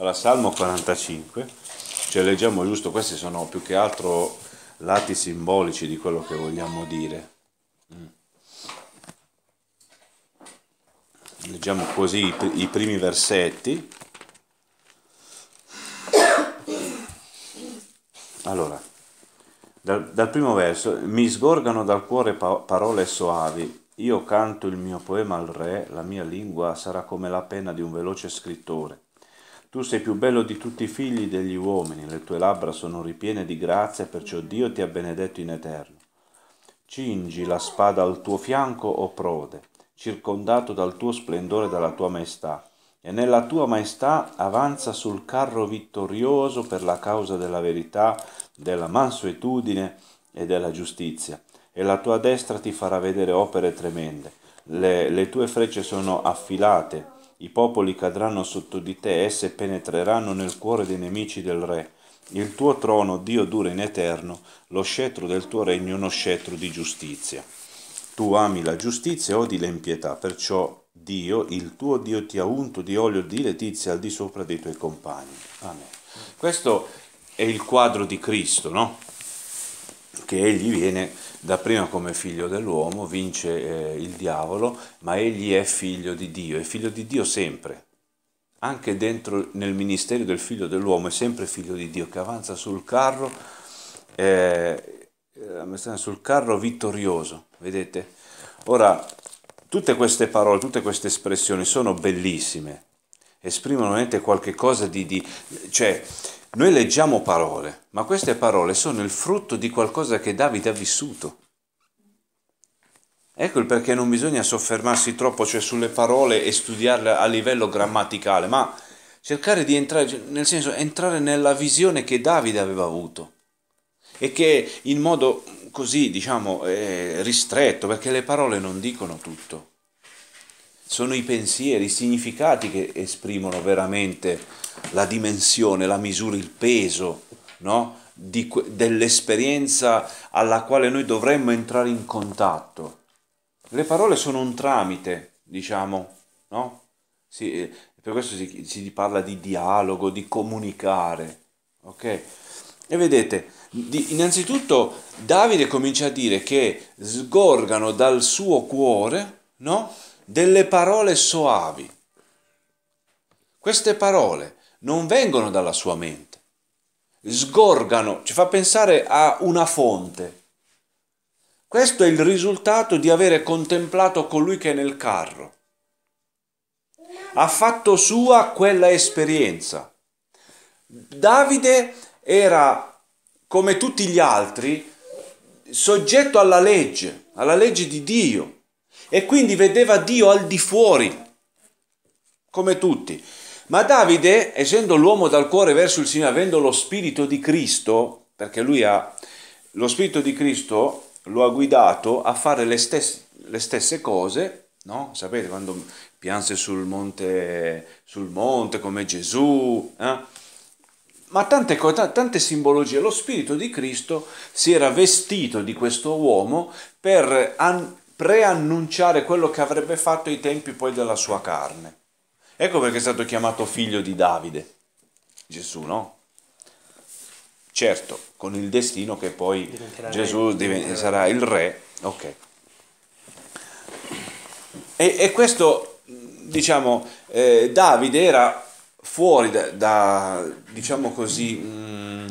Allora, Salmo 45, cioè leggiamo giusto, questi sono più che altro lati simbolici di quello che vogliamo dire. Mm. Leggiamo così i, pr- i primi versetti. Allora, dal, dal, primo verso, mi sgorgano dal cuore pa- parole soavi, io canto il mio poema al re, la mia lingua sarà come la penna di un veloce scrittore. Tu sei più bello di tutti i figli degli uomini, le tue labbra sono ripiene di grazia, perciò Dio ti ha benedetto in eterno. Cingi la spada al tuo fianco, o prode, circondato dal tuo splendore e dalla tua maestà, e nella tua maestà avanza sul carro vittorioso per la causa della verità, della mansuetudine e della giustizia, e la tua destra ti farà vedere opere tremende. Le, le tue frecce sono affilate i popoli cadranno sotto di te, esse penetreranno nel cuore dei nemici del re. Il tuo trono, Dio, dura in eterno, lo scettro del tuo regno è uno scettro di giustizia. Tu ami la giustizia e odi l'impietà, perciò Dio, il tuo Dio, ti ha unto di olio di letizia al di sopra dei tuoi compagni. Amen. Questo è il quadro di Cristo, no? Che egli viene dapprima come figlio dell'uomo, vince eh, il diavolo, ma egli è figlio di Dio, è figlio di Dio sempre, anche dentro nel ministero del figlio dell'uomo è sempre figlio di Dio che avanza sul carro, eh, eh sul carro vittorioso, vedete? Ora, tutte queste parole, tutte queste espressioni sono bellissime, esprimono veramente qualche cosa di... di cioè, noi leggiamo parole, ma queste parole sono il frutto di qualcosa che Davide ha vissuto. Ecco il perché non bisogna soffermarsi troppo cioè, sulle parole e studiarle a livello grammaticale, ma cercare di entrare, cioè, nel senso entrare nella visione che Davide aveva avuto e che in modo così diciamo eh, ristretto, perché le parole non dicono tutto sono i pensieri, i significati che esprimono veramente la dimensione, la misura, il peso no? dell'esperienza alla quale noi dovremmo entrare in contatto. Le parole sono un tramite, diciamo, no? si, eh, per questo si, si, parla di dialogo, di comunicare. ok? E vedete, innanzitutto Davide comincia a dire che sgorgano dal suo cuore, no? delle parole soavi. Queste parole non vengono dalla sua mente, sgorgano, ci fa pensare a una fonte. Questo è il risultato di avere contemplato colui che è nel carro. Ha fatto sua quella esperienza. Davide era, come tutti gli altri, soggetto alla legge, alla legge di Dio e quindi vedeva Dio al di fuori, come tutti. Ma Davide, essendo l'uomo dal cuore verso il Signore, avendo lo Spirito di Cristo, perché lui ha lo Spirito di Cristo lo ha guidato a fare le stesse, le stesse cose, no? Sapete quando pianse sul monte, sul monte come Gesù, eh? ma tante, tante simbologie. Lo Spirito di Cristo si era vestito di questo uomo per an- preannunciare quello che avrebbe fatto ai tempi poi della sua carne. Ecco perché è stato chiamato figlio di Davide, Gesù, no? Certo, con il destino che poi diventerà Gesù diventerà. sarà il re, ok. E, e questo, diciamo, eh, Davide era fuori da, da diciamo così, mh, mm,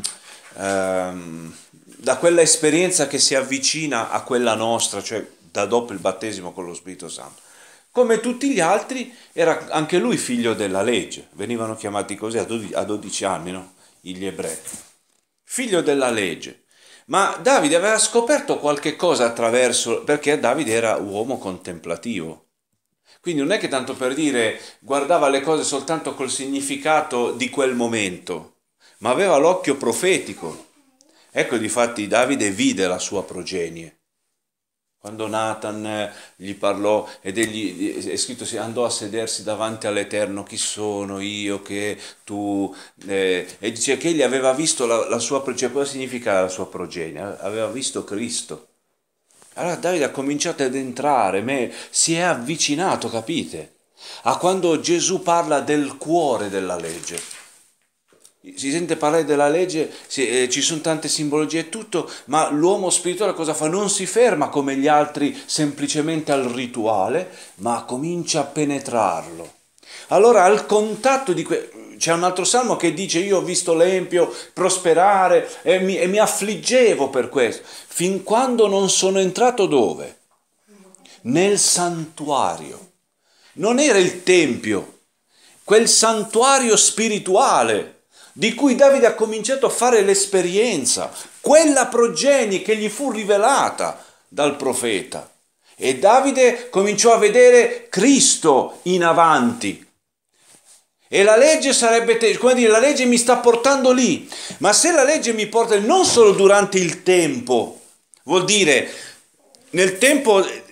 ehm, da quella esperienza che si avvicina a quella nostra, cioè da dopo il battesimo con lo Spirito Santo. Come tutti gli altri, era anche lui figlio della legge, venivano chiamati così a 12, anni, no? gli ebrei. Figlio della legge. Ma Davide aveva scoperto qualche cosa attraverso, perché Davide era uomo contemplativo. Quindi non è che tanto per dire guardava le cose soltanto col significato di quel momento, ma aveva l'occhio profetico. Ecco, difatti, Davide vide la sua progenie quando Nathan eh, gli parlò ed egli eh, è scritto andò a sedersi davanti all'Eterno, chi sono io che tu... Eh, e dice che egli aveva visto la, la sua progenie, cioè cosa significa la sua progenie? Aveva visto Cristo. Allora Davide ha cominciato ad entrare, me, si è avvicinato, capite? A quando Gesù parla del cuore della legge si sente parlare della legge, si, eh, ci sono tante simbologie e tutto, ma l'uomo spirituale cosa fa? Non si ferma come gli altri semplicemente al rituale, ma comincia a penetrarlo. Allora al contatto di que... c'è un altro salmo che dice io ho visto l'empio prosperare e mi, e mi affliggevo per questo, fin quando non sono entrato dove? Nel santuario. Non era il tempio, quel santuario spirituale di cui Davide ha cominciato a fare l'esperienza, quella progenie che gli fu rivelata dal profeta. E Davide cominciò a vedere Cristo in avanti. E la legge sarebbe, come dire, la legge mi sta portando lì, ma se la legge mi porta non solo durante il tempo, vuol dire nel tempo eh,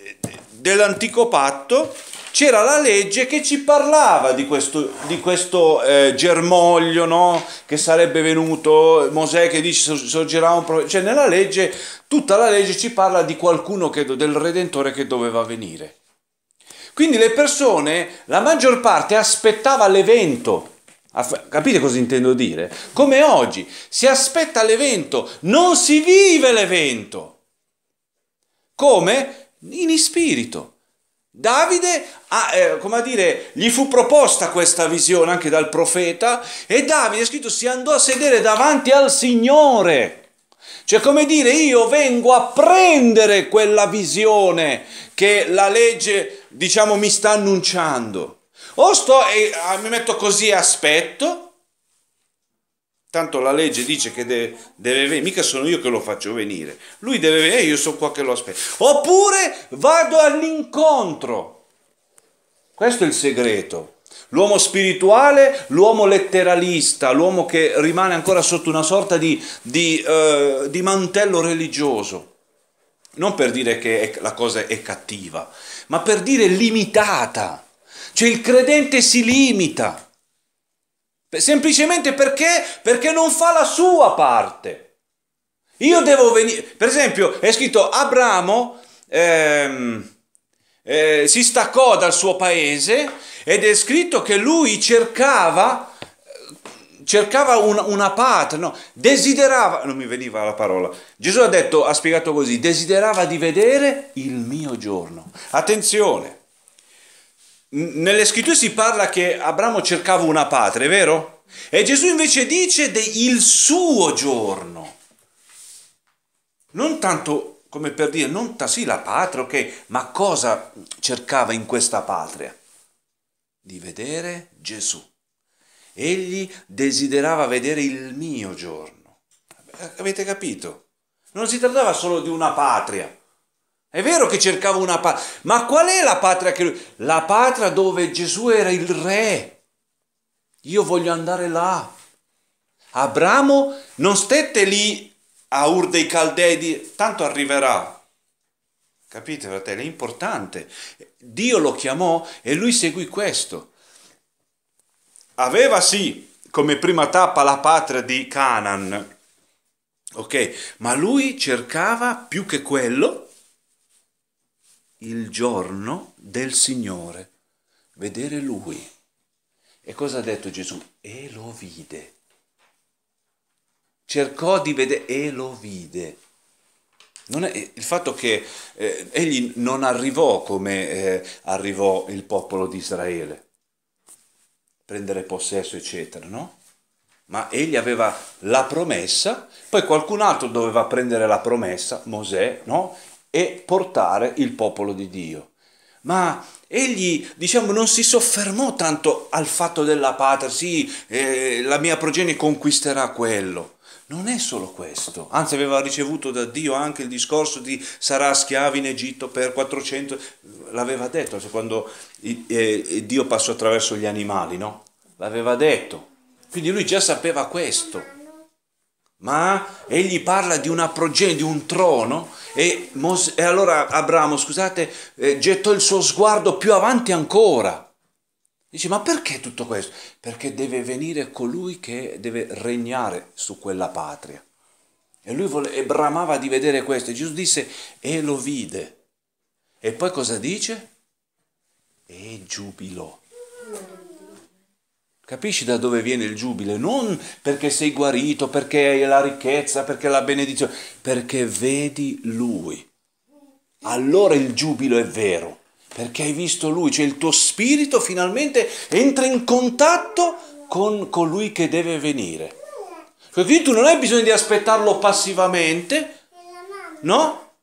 dell'antico patto, c'era la legge che ci parlava di questo, di questo eh, germoglio no? che sarebbe venuto, Mosè che dice sorgerà un profeta, cioè nella legge, tutta la legge ci parla di qualcuno che, del Redentore che doveva venire. Quindi le persone, la maggior parte aspettava l'evento. Capite cosa intendo dire? Come oggi si aspetta l'evento, non si vive l'evento. Come? In spirito. Davide, ha, ah, eh, come a dire, gli fu proposta questa visione anche dal profeta e Davide, è scritto, si andò a sedere davanti al Signore. Cioè, come dire, io vengo a prendere quella visione che la legge, diciamo, mi sta annunciando. O sto e eh, mi metto così e aspetto, Tanto la legge dice che deve, deve venire, mica sono io che lo faccio venire. Lui deve venire, eh, io sono qua che lo aspetto. Oppure vado all'incontro. Questo è il segreto. L'uomo spirituale, l'uomo letteralista, l'uomo che rimane ancora sotto una sorta di, di, eh, di, mantello religioso. Non per dire che la cosa è cattiva, ma per dire limitata. Cioè il credente si limita. Semplicemente perché? Perché non fa la sua parte. Io devo venire... Per esempio, è scritto Abramo ehm, eh, si staccò dal suo paese ed è scritto che lui cercava cercava un, una patria, no, desiderava, non mi veniva la parola, Gesù ha detto, ha spiegato così, desiderava di vedere il mio giorno. Attenzione, nelle scritture si parla che Abramo cercava una patria, vero? E Gesù invece dice del suo giorno. Non tanto come per dire, non ta- sì la patria, ok, ma cosa cercava in questa patria? Di vedere Gesù. Egli desiderava vedere il mio giorno. Avete capito? Non si trattava solo di una patria è vero che cercava una patria, ma qual è la patria che lui... La patria dove Gesù era il re. Io voglio andare là. Abramo non stette lì a Ur dei Caldei, di... tanto arriverà. Capite fratello, È importante. Dio lo chiamò e lui seguì questo. Aveva sì come prima tappa la patria di Canaan, ok? Ma lui cercava più che quello il giorno del Signore, vedere Lui. E cosa ha detto Gesù? E lo vide. Cercò di vedere e lo vide. È, il fatto che eh, egli non arrivò come eh, arrivò il popolo di Israele, prendere possesso, eccetera, no? Ma egli aveva la promessa, poi qualcun altro doveva prendere la promessa, Mosè, no? e portare il popolo di Dio. Ma egli, diciamo, non si soffermò tanto al fatto della patria, sì, eh, la mia progenie conquisterà quello. Non è solo questo, anzi aveva ricevuto da Dio anche il discorso di sarà schiavi in Egitto per 400, l'aveva detto cioè quando eh, eh, Dio passò attraverso gli animali, no? L'aveva detto, quindi lui già sapeva questo ma egli parla di una progenie, di un trono e, Mos- e allora Abramo, scusate, eh, gettò il suo sguardo più avanti ancora. Dice, ma perché tutto questo? Perché deve venire colui che deve regnare su quella patria. E lui vole- e bramava di vedere questo. E Gesù disse, e lo vide. E poi cosa dice? E giubilò. Capisci da dove viene il giubile? Non perché sei guarito, perché hai la ricchezza, perché la benedizione, perché vedi Lui. Allora il giubilo è vero, perché hai visto Lui, cioè il tuo spirito finalmente entra in contatto con colui che deve venire. Quindi tu non hai bisogno di aspettarlo passivamente, no?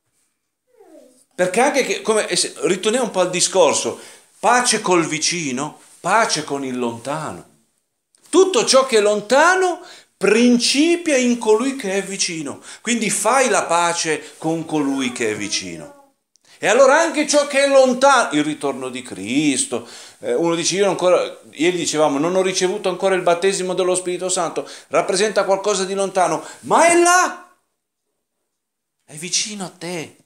Perché anche, che, come, ritorniamo un po' al discorso, pace col vicino, pace con il lontano. Tutto ciò che è lontano principia in colui che è vicino. Quindi fai la pace con colui che è vicino. E allora anche ciò che è lontano, il ritorno di Cristo, eh, uno dice, io ancora, ieri dicevamo, non ho ricevuto ancora il battesimo dello Spirito Santo, rappresenta qualcosa di lontano, ma è là, è vicino a te.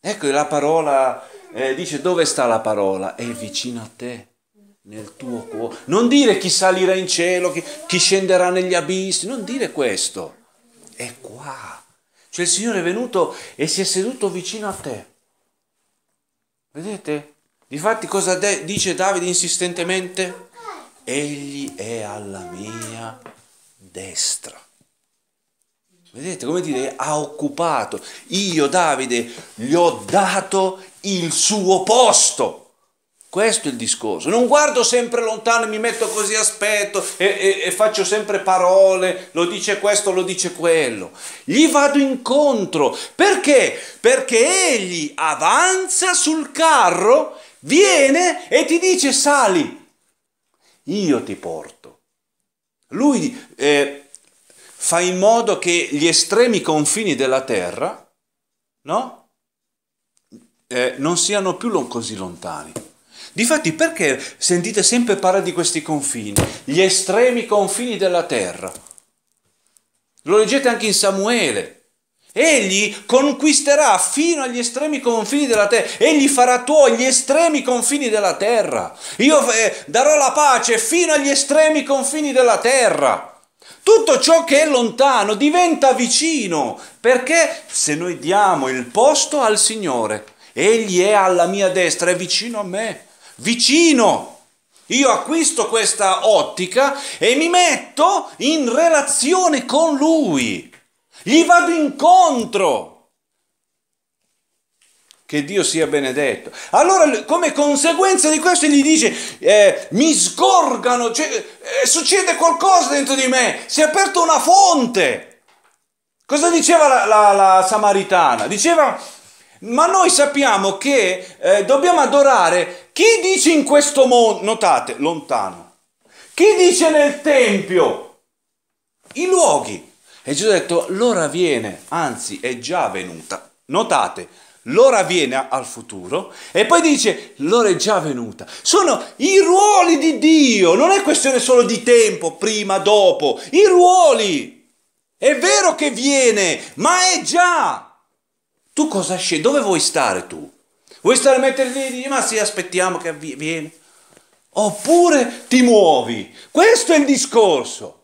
Ecco la parola, eh, dice dove sta la parola? È vicino a te nel tuo cuore. Non dire chi salirà in cielo, chi, chi scenderà negli abissi, non dire questo. È qua. Cioè il Signore è venuto e si è seduto vicino a te. Vedete? Difatti cosa de- dice Davide insistentemente? Egli è alla mia destra. Vedete come dire, ha occupato. Io Davide gli ho dato il suo posto. Questo è il discorso. Non guardo sempre lontano e mi metto così aspetto e, e, e, faccio sempre parole, lo dice questo, lo dice quello. Gli vado incontro. Perché? Perché egli avanza sul carro, viene e ti dice sali, io ti porto. Lui eh, fa in modo che gli estremi confini della terra, no? eh, non siano più così lontani. Difatti perché sentite sempre parlare di questi confini, gli estremi confini della terra? Lo leggete anche in Samuele. Egli conquisterà fino agli estremi confini della terra, egli farà tuoi gli estremi confini della terra. Io eh, darò la pace fino agli estremi confini della terra. Tutto ciò che è lontano diventa vicino, perché se noi diamo il posto al Signore, Egli è alla mia destra, è vicino a me vicino. Io acquisto questa ottica e mi metto in relazione con lui. Gli vado incontro. Che Dio sia benedetto. Allora, come conseguenza di questo, gli dice: eh, Mi sgorgano, cioè, eh, succede qualcosa dentro di me, si è aperta una fonte. Cosa diceva la, la, la samaritana? Diceva. Ma noi sappiamo che eh, dobbiamo adorare chi dice in questo mondo, notate, lontano, chi dice nel Tempio, i luoghi. E Gesù ha detto, l'ora viene, anzi è già venuta. Notate, l'ora viene al futuro e poi dice l'ora è già venuta. Sono i ruoli di Dio, non è questione solo di tempo, prima, dopo, i ruoli. È vero che viene, ma è già. Tu cosa scegli? Dove vuoi stare tu? Vuoi stare a mettere lì e dire ma sì, aspettiamo che viene? Oppure ti muovi? Questo è il discorso.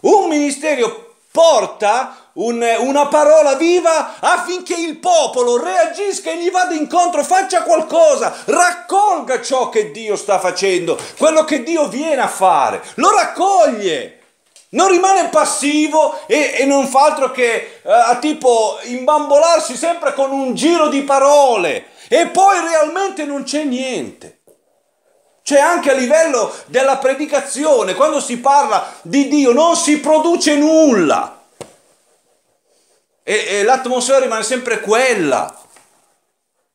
Un ministero porta un, una parola viva affinché il popolo reagisca e gli vada incontro, faccia qualcosa, raccolga ciò che Dio sta facendo, quello che Dio viene a fare, lo raccoglie. Non rimane passivo e, e non fa altro che eh, tipo imbambolarsi sempre con un giro di parole e poi realmente non c'è niente. C'è anche a livello della predicazione, quando si parla di Dio non si produce nulla. E, e l'atmosfera rimane sempre quella.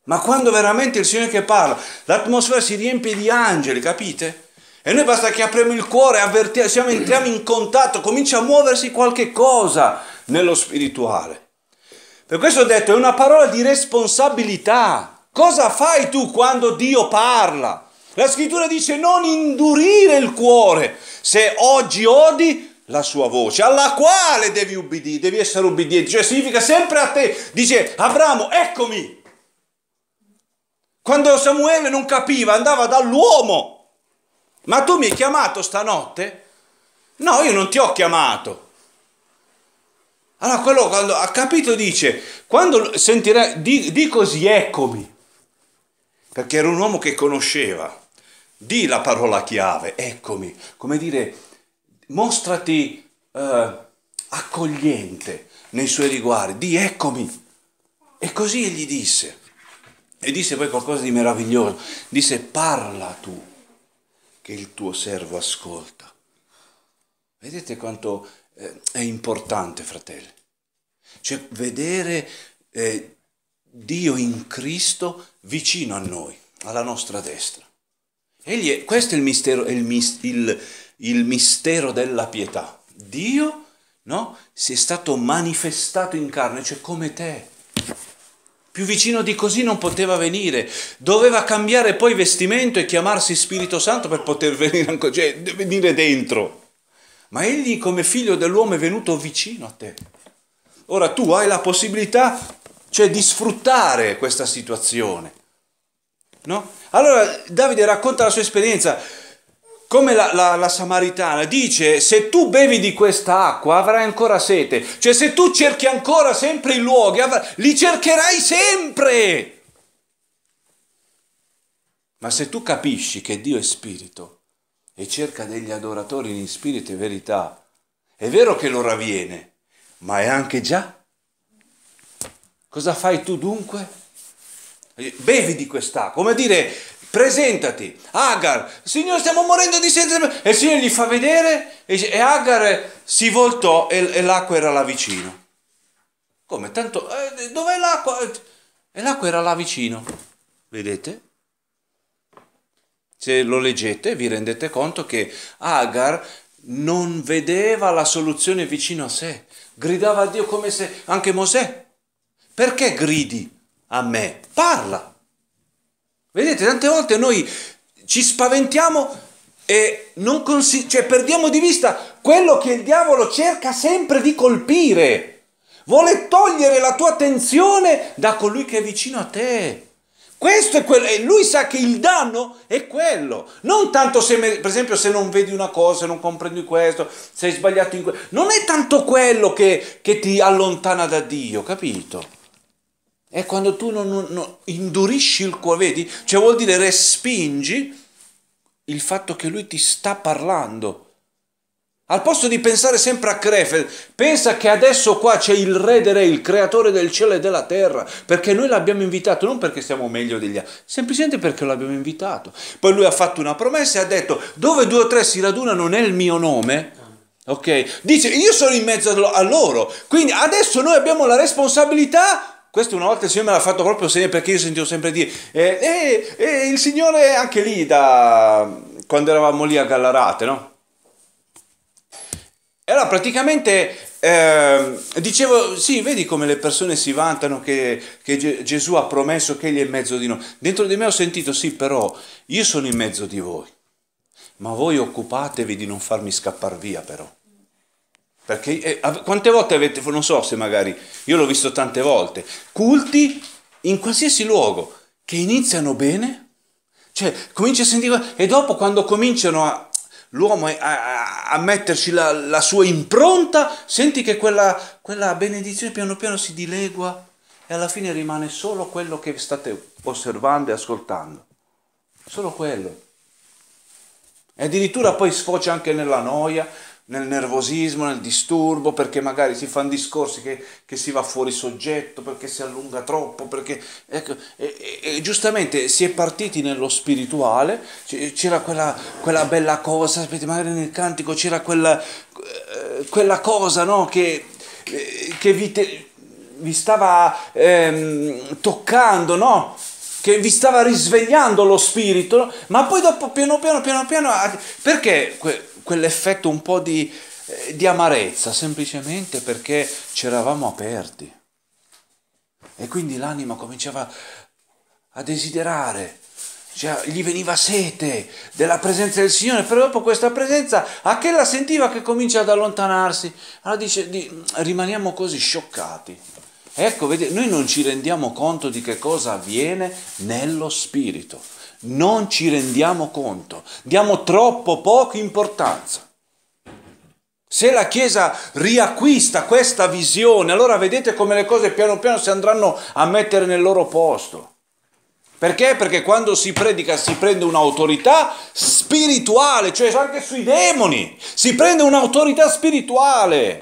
Ma quando veramente il Signore che parla, l'atmosfera si riempie di angeli, capite? E noi basta che apriamo il cuore, avvertiamo, entriamo in contatto, comincia a muoversi qualche cosa nello spirituale. Per questo ho detto, è una parola di responsabilità. Cosa fai tu quando Dio parla? La scrittura dice non indurire il cuore se oggi odi la sua voce, alla quale devi ubbidire, devi essere ubbidiente. Cioè significa sempre a te, dice Abramo, eccomi. Quando Samuele non capiva, andava dall'uomo ma tu mi hai chiamato stanotte? No, io non ti ho chiamato. Allora quello quando ha capito dice, quando sentirai, di, di così eccomi, perché era un uomo che conosceva, di la parola chiave, eccomi, come dire, mostrati eh, accogliente nei suoi riguardi, di eccomi. E così egli disse, e disse poi qualcosa di meraviglioso, disse parla tu che il tuo servo ascolta. Vedete quanto eh, è importante, fratelli? Cioè, vedere eh, Dio in Cristo vicino a noi, alla nostra destra. È, questo è il mistero, è il, il, il mistero della pietà. Dio no, si è stato manifestato in carne, cioè come te più vicino di così non poteva venire, doveva cambiare poi vestimento e chiamarsi Spirito Santo per poter venire, ancora, cioè, venire dentro. Ma egli come figlio dell'uomo è venuto vicino a te. Ora tu hai la possibilità cioè, di sfruttare questa situazione. No? Allora Davide racconta la sua esperienza come la, la, la, Samaritana, dice se tu bevi di questa acqua avrai ancora sete, cioè se tu cerchi ancora sempre i luoghi, avrai, li cercherai sempre. Ma se tu capisci che Dio è spirito e cerca degli adoratori in spirito e verità, è vero che l'ora viene, ma è anche già. Cosa fai tu dunque? bevi di quest'acqua, come dire presentati, Agar, Signore stiamo morendo di sete, e il Signore gli fa vedere e Agar si voltò e, e l'acqua era là vicino. Come? Tanto, eh, dov'è l'acqua? E l'acqua era là vicino, vedete? Se lo leggete vi rendete conto che Agar non vedeva la soluzione vicino a sé, gridava a Dio come se anche Mosè. Perché gridi? a me, parla. Vedete, tante volte noi ci spaventiamo e non consi- cioè perdiamo di vista quello che il diavolo cerca sempre di colpire. Vuole togliere la tua attenzione da colui che è vicino a te. Questo è quello, e lui sa che il danno è quello. Non tanto se, per esempio, se non vedi una cosa, se non comprendi questo, sei sbagliato in questo. Non è tanto quello che, che ti allontana da Dio, capito? È quando tu non, non, non indurisci il cuore, vedi? Cioè vuol dire respingi il fatto che lui ti sta parlando. Al posto di pensare sempre a Crefeld, pensa che adesso qua c'è il re dei re, il creatore del cielo e della terra, perché noi l'abbiamo invitato, non perché siamo meglio degli altri, semplicemente perché l'abbiamo invitato. Poi lui ha fatto una promessa e ha detto, dove due o tre si radunano nel mio nome, ok? Dice, io sono in mezzo a loro, quindi adesso noi abbiamo la responsabilità questo una volta il Signore me l'ha fatto proprio sempre perché io sentivo sempre dire, eh, eh, eh, il Signore anche lì da quando eravamo lì a Gallarate, no? E allora praticamente eh, dicevo, sì, vedi come le persone si vantano che, che, Gesù ha promesso che egli è in mezzo di noi. Dentro di me ho sentito, sì, però io sono in mezzo di voi, ma voi occupatevi di non farmi scappare via però. Perché eh, quante volte avete, non so se magari, io l'ho visto tante volte, culti in qualsiasi luogo che iniziano bene, cioè comincia a sentire, e dopo quando cominciano a, l'uomo a, a, a metterci la, la, sua impronta, senti che quella, quella benedizione piano piano si dilegua e alla fine rimane solo quello che state osservando e ascoltando, solo quello. E addirittura poi sfocia anche nella noia, nel nervosismo, nel disturbo, perché magari si fanno discorsi che, che si va fuori soggetto, perché si allunga troppo, perché... Ecco, e, e, e giustamente si è partiti nello spirituale, c'era quella, quella, bella cosa, sapete, magari nel cantico c'era quella, eh, quella cosa no, che, eh, che vi, te, vi, stava ehm, toccando, no? che vi stava risvegliando lo spirito, ma poi dopo piano piano piano piano... Perché quell'effetto un po' di, eh, di amarezza, semplicemente perché ci eravamo aperti. E quindi l'anima cominciava a desiderare, cioè gli veniva sete della presenza del Signore, però dopo questa presenza a che la sentiva che comincia ad allontanarsi? Allora dice, di, rimaniamo così scioccati. Ecco, vedete, noi non ci rendiamo conto di che cosa avviene nello spirito non ci rendiamo conto, diamo troppo poca importanza. Se la Chiesa riacquista questa visione, allora vedete come le cose piano piano si andranno a mettere nel loro posto. Perché? Perché quando si predica si prende un'autorità spirituale, cioè anche sui demoni, si prende un'autorità spirituale.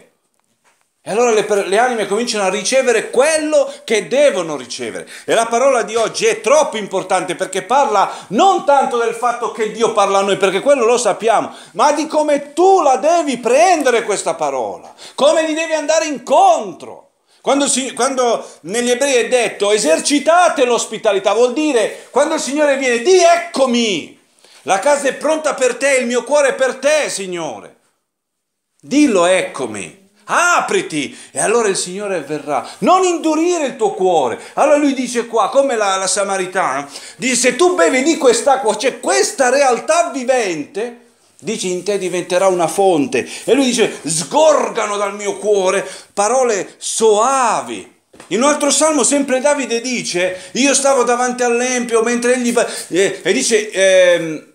E allora le, le, anime cominciano a ricevere quello che devono ricevere. E la parola di oggi è troppo importante perché parla non tanto del fatto che Dio parla a noi, perché quello lo sappiamo, ma di come tu la devi prendere questa parola, come gli devi andare incontro. Quando, si, quando negli ebrei è detto esercitate l'ospitalità, vuol dire quando il Signore viene, di eccomi, la casa è pronta per te, il mio cuore è per te, Signore. Dillo eccomi apriti e allora il Signore verrà. Non indurire il tuo cuore. Allora lui dice qua, come la, la Samaritana, se tu bevi di quest'acqua, c'è questa realtà vivente, Dici in te diventerà una fonte. E lui dice sgorgano dal mio cuore parole soavi. In un altro salmo sempre Davide dice, io stavo davanti all'empio mentre egli... Eh, e dice... Eh,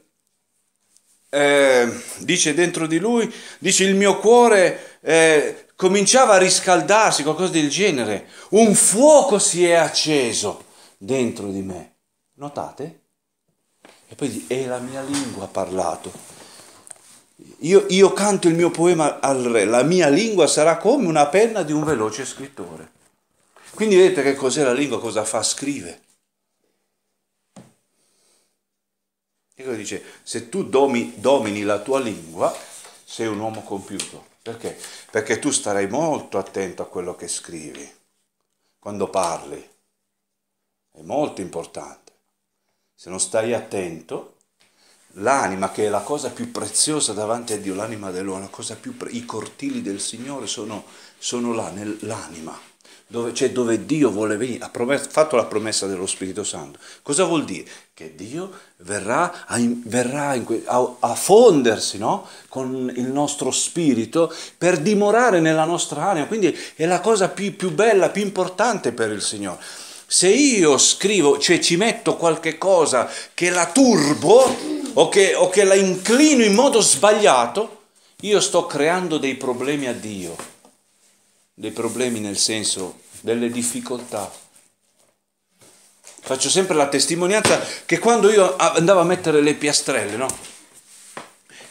eh, dice dentro di lui, dice il mio cuore eh, cominciava a riscaldarsi, qualcosa del genere, un fuoco si è acceso dentro di me. Notate? E poi dice, e la mia lingua ha parlato. Io, io canto il mio poema al re, la mia lingua sarà come una penna di un veloce scrittore. Quindi vedete che cos'è la lingua, cosa fa? Scrive. E dice? Se tu domi, domini la tua lingua, sei un uomo compiuto. Perché? Perché tu starai molto attento a quello che scrivi, quando parli. È molto importante. Se non stai attento, l'anima che è la cosa più preziosa davanti a Dio, l'anima dell'uomo, la cosa più pre- i cortili del Signore sono, sono là, nell'anima dove, cioè dove Dio vuole venire, ha promesso, fatto la promessa dello Spirito Santo. Cosa vuol dire? Che Dio verrà, a, verrà que, a, a fondersi no? con il nostro spirito per dimorare nella nostra anima, quindi è la cosa più, più bella, più importante per il Signore. Se io scrivo, cioè ci metto qualche cosa che la turbo o che, o che la inclino in modo sbagliato, io sto creando dei problemi a Dio dei problemi nel senso delle difficoltà. Faccio sempre la testimonianza che quando io andavo a mettere le piastrelle, no?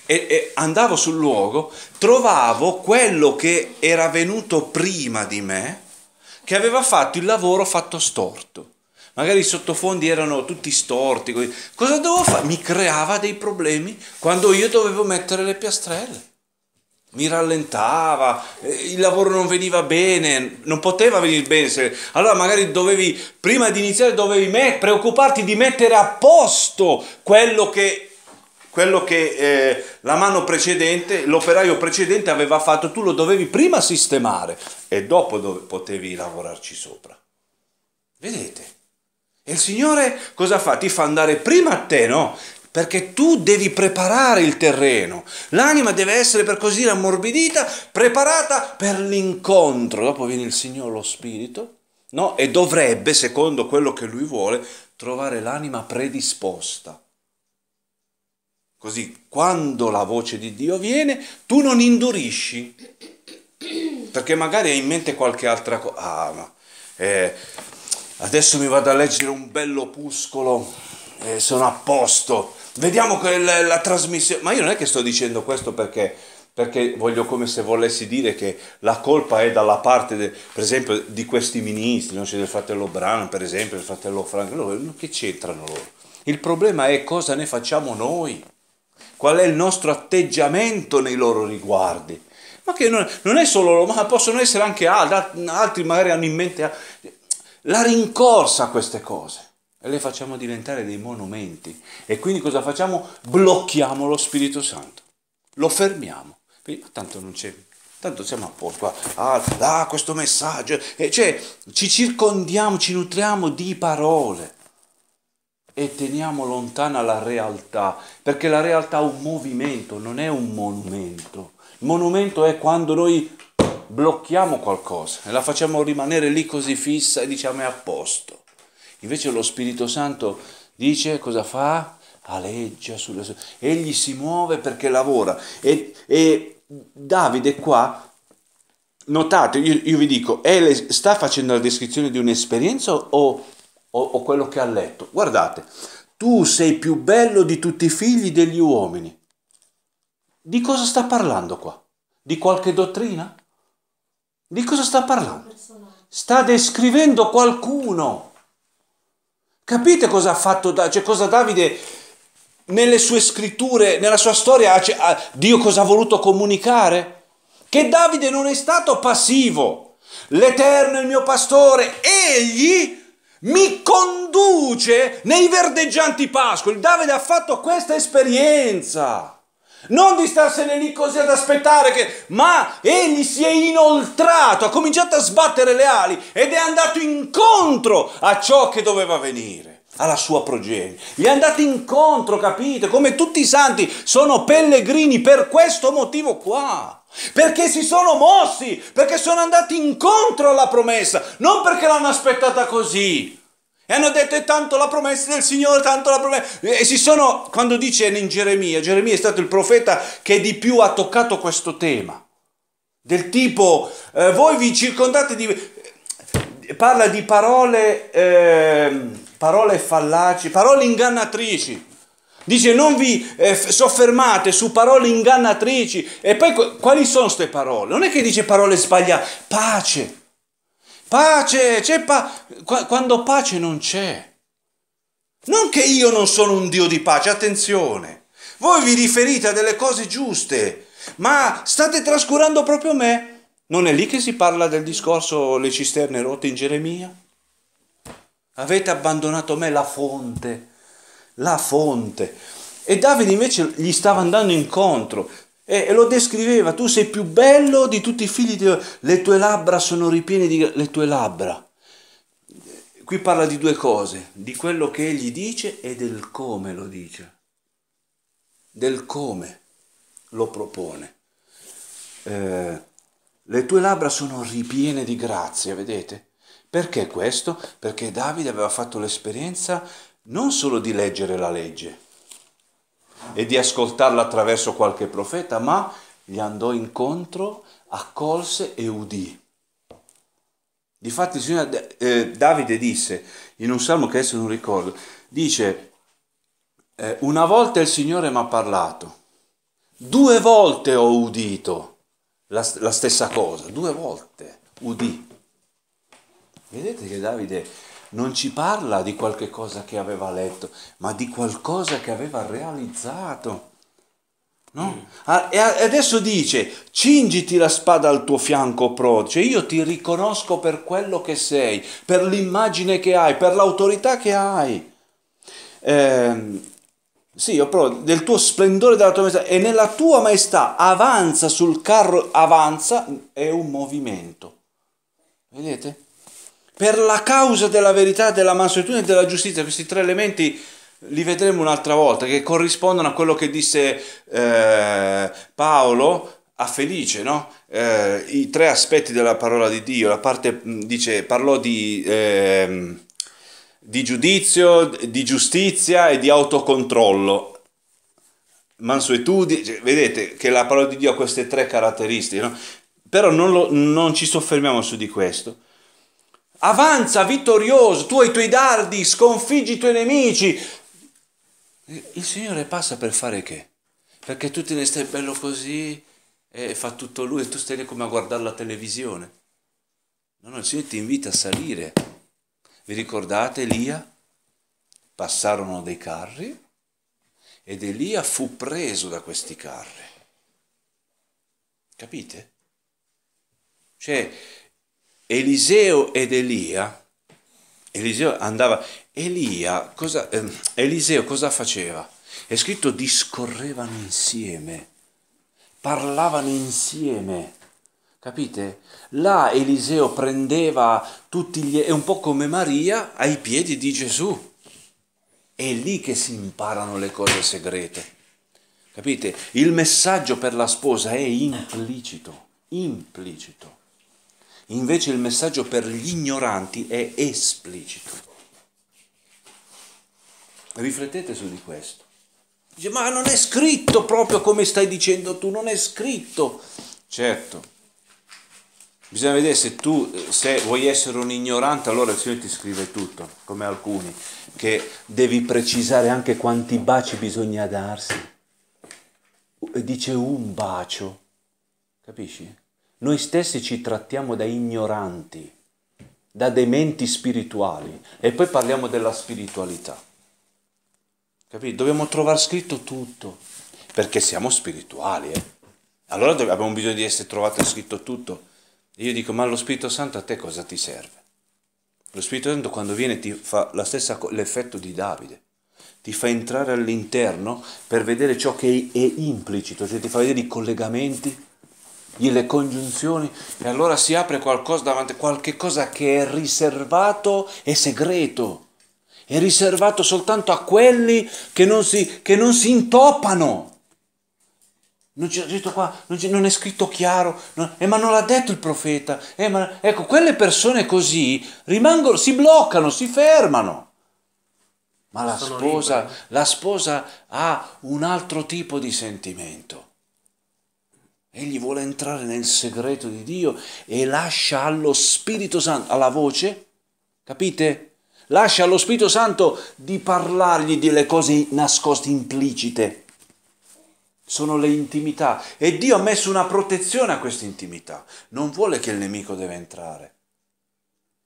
E, e andavo sul luogo, trovavo quello che era venuto prima di me, che aveva fatto il lavoro fatto storto. Magari i sottofondi erano tutti storti. Cosa dovevo fare? Mi creava dei problemi quando io dovevo mettere le piastrelle mi rallentava, eh, il lavoro non veniva bene, non poteva venire bene. Allora magari dovevi, prima di iniziare, dovevi preoccuparti di mettere a posto quello che, quello che eh, la mano precedente, l'operaio precedente aveva fatto, tu lo dovevi prima sistemare e dopo dove, potevi lavorarci sopra. Vedete? E il Signore cosa fa? Ti fa andare prima a te, no? perché tu devi preparare il terreno. L'anima deve essere per così dire ammorbidita, preparata per l'incontro. Dopo viene il Signore, lo Spirito, no? e dovrebbe, secondo quello che Lui vuole, trovare l'anima predisposta. Così quando la voce di Dio viene, tu non indurisci, perché magari hai in mente qualche altra cosa. Ah, ma eh, adesso mi vado a leggere un bell'opuscolo, eh, sono a posto vediamo la, la trasmissione... Ma io non è che sto dicendo questo perché perché voglio come se volessi dire che la colpa è dalla parte, de, per esempio, di questi ministri, non c'è del fratello Brano, per esempio, del fratello Franco, loro, che c'entrano loro? Il problema è cosa ne facciamo noi, qual è il nostro atteggiamento nei loro riguardi. Ma che non, non è solo loro, ma possono essere anche altri magari hanno in mente la rincorsa a queste cose e le facciamo diventare dei monumenti. E quindi cosa facciamo? Blocchiamo lo Spirito Santo, lo fermiamo. Quindi, tanto non c'è, tanto siamo a posto, ah, ah questo messaggio, e cioè ci circondiamo, ci nutriamo di parole e teniamo lontana la realtà, perché la realtà è un movimento, non è un monumento. Il monumento è quando noi blocchiamo qualcosa e la facciamo rimanere lì così fissa e diciamo è a posto. Invece lo Spirito Santo dice cosa fa? Aleggia sulle sue... Egli si muove perché lavora. E, e Davide qua notate, io, io, vi dico, le, sta facendo la descrizione di un'esperienza o, o, o, quello che ha letto? Guardate, tu sei più bello di tutti i figli degli uomini. Di cosa sta parlando qua? Di qualche dottrina? Di cosa sta parlando? Sta descrivendo qualcuno. Capite cosa ha fatto Davide? Cioè cosa Davide nelle sue scritture, nella sua storia, Dio cosa ha voluto comunicare? Che Davide non è stato passivo. L'Eterno è il mio pastore, egli mi conduce nei verdeggianti pascoli. Davide ha fatto questa esperienza. Non di starsene lì così ad aspettare che... Ma egli si è inoltrato, ha cominciato a sbattere le ali ed è andato incontro a ciò che doveva venire, alla sua progenie. Gli è andato incontro, capite? Come tutti i santi sono pellegrini per questo motivo qua. Perché si sono mossi, perché sono andati incontro alla promessa, non perché l'hanno aspettata così. E hanno detto, è tanto la promessa del Signore, tanto la promessa. E si sono, quando dice in Geremia, Geremia è stato il profeta che di più ha toccato questo tema. Del tipo, eh, voi vi circondate di... Parla di parole, eh, parole fallaci, parole ingannatrici. Dice non vi eh, soffermate su parole ingannatrici. E poi quali sono queste parole? Non è che dice parole sbagliate, pace, Pace, c'è pace. Quando pace non c'è. Non che io non sono un Dio di pace, attenzione. Voi vi riferite a delle cose giuste, ma state trascurando proprio me. Non è lì che si parla del discorso le cisterne rotte in Geremia? Avete abbandonato me la fonte, la fonte. E Davide invece gli stava andando incontro, e, lo descriveva, tu sei più bello di tutti i figli di le tue labbra sono ripiene di le tue labbra. Qui parla di due cose, di quello che egli dice e del come lo dice, del come lo propone. Eh, le tue labbra sono ripiene di grazia, vedete? Perché questo? Perché Davide aveva fatto l'esperienza non solo di leggere la legge, e di ascoltarla attraverso qualche profeta, ma gli andò incontro, accolse e udì. Difatti il Signore, eh, Davide disse, in un salmo che adesso non ricordo, dice, eh, una volta il Signore mi ha parlato, due volte ho udito la, la stessa cosa, due volte udì. Vedete che Davide non ci parla di qualche cosa che aveva letto, ma di qualcosa che aveva realizzato. No? Mm. Ah, e adesso dice, cingiti la spada al tuo fianco prodice, io ti riconosco per quello che sei, per l'immagine che hai, per l'autorità che hai. Eh, sì, io oh, provo, del tuo splendore della tua maestà, e nella tua maestà avanza sul carro, avanza, è un movimento. Vedete? per la causa della verità, della mansuetudine e della giustizia. Questi tre elementi li vedremo un'altra volta, che corrispondono a quello che disse eh, Paolo a Felice, no? eh, I tre aspetti della parola di Dio, la parte mm, dice, parlò di, eh, di giudizio, di giustizia e di autocontrollo mansuetudine, cioè, vedete che la parola di Dio ha queste tre caratteristiche, no? però non, lo, non ci soffermiamo su di questo avanza vittorioso, tu hai i tuoi dardi, sconfiggi i tuoi nemici. Il Signore passa per fare che? Perché tu te ne stai bello così e fa tutto lui e tu stai lì come a guardare la televisione. No, no, il Signore ti invita a salire. Vi ricordate Elia? Passarono dei carri ed Elia fu preso da questi carri. Capite? Cioè, Eliseo ed Elia, Eliseo andava, Elia, cosa, eh, Eliseo cosa faceva? È scritto discorrevano insieme, parlavano insieme. Capite? Là Eliseo prendeva tutti gli... è un po' come Maria ai piedi di Gesù. È lì che si imparano le cose segrete. Capite? Il messaggio per la sposa è implicito, implicito. Invece il messaggio per gli ignoranti è esplicito. Riflettete su di questo. Dice, ma non è scritto proprio come stai dicendo tu, non è scritto. Certo, bisogna vedere se tu, se vuoi essere un ignorante, allora il Signore ti scrive tutto, come alcuni, che devi precisare anche quanti baci bisogna darsi. E Dice un bacio, capisci? Noi stessi ci trattiamo da ignoranti, da dementi spirituali e poi parliamo della spiritualità. Capito? Dobbiamo trovare scritto tutto, perché siamo spirituali. Eh? Allora abbiamo bisogno di essere trovato scritto tutto. E io dico, ma lo Spirito Santo a te cosa ti serve? Lo Spirito Santo quando viene ti fa co- l'effetto di Davide, ti fa entrare all'interno per vedere ciò che è implicito, cioè ti fa vedere i collegamenti le congiunzioni e allora si apre qualcosa davanti, qualche cosa che è riservato e segreto, è riservato soltanto a quelli che non si, che non si intoppano. Non c'è scritto qua, non, non, è scritto chiaro, non, eh, ma non l'ha detto il profeta. Eh, ma, ecco, quelle persone così rimangono, si bloccano, si fermano. Ma la sposa, la sposa ha un altro tipo di sentimento Egli vuole entrare nel segreto di Dio e lascia allo Spirito Santo, alla voce, capite? Lascia allo Spirito Santo di parlargli delle cose nascoste, implicite. Sono le intimità e Dio ha messo una protezione a queste intimità. Non vuole che il nemico deve entrare.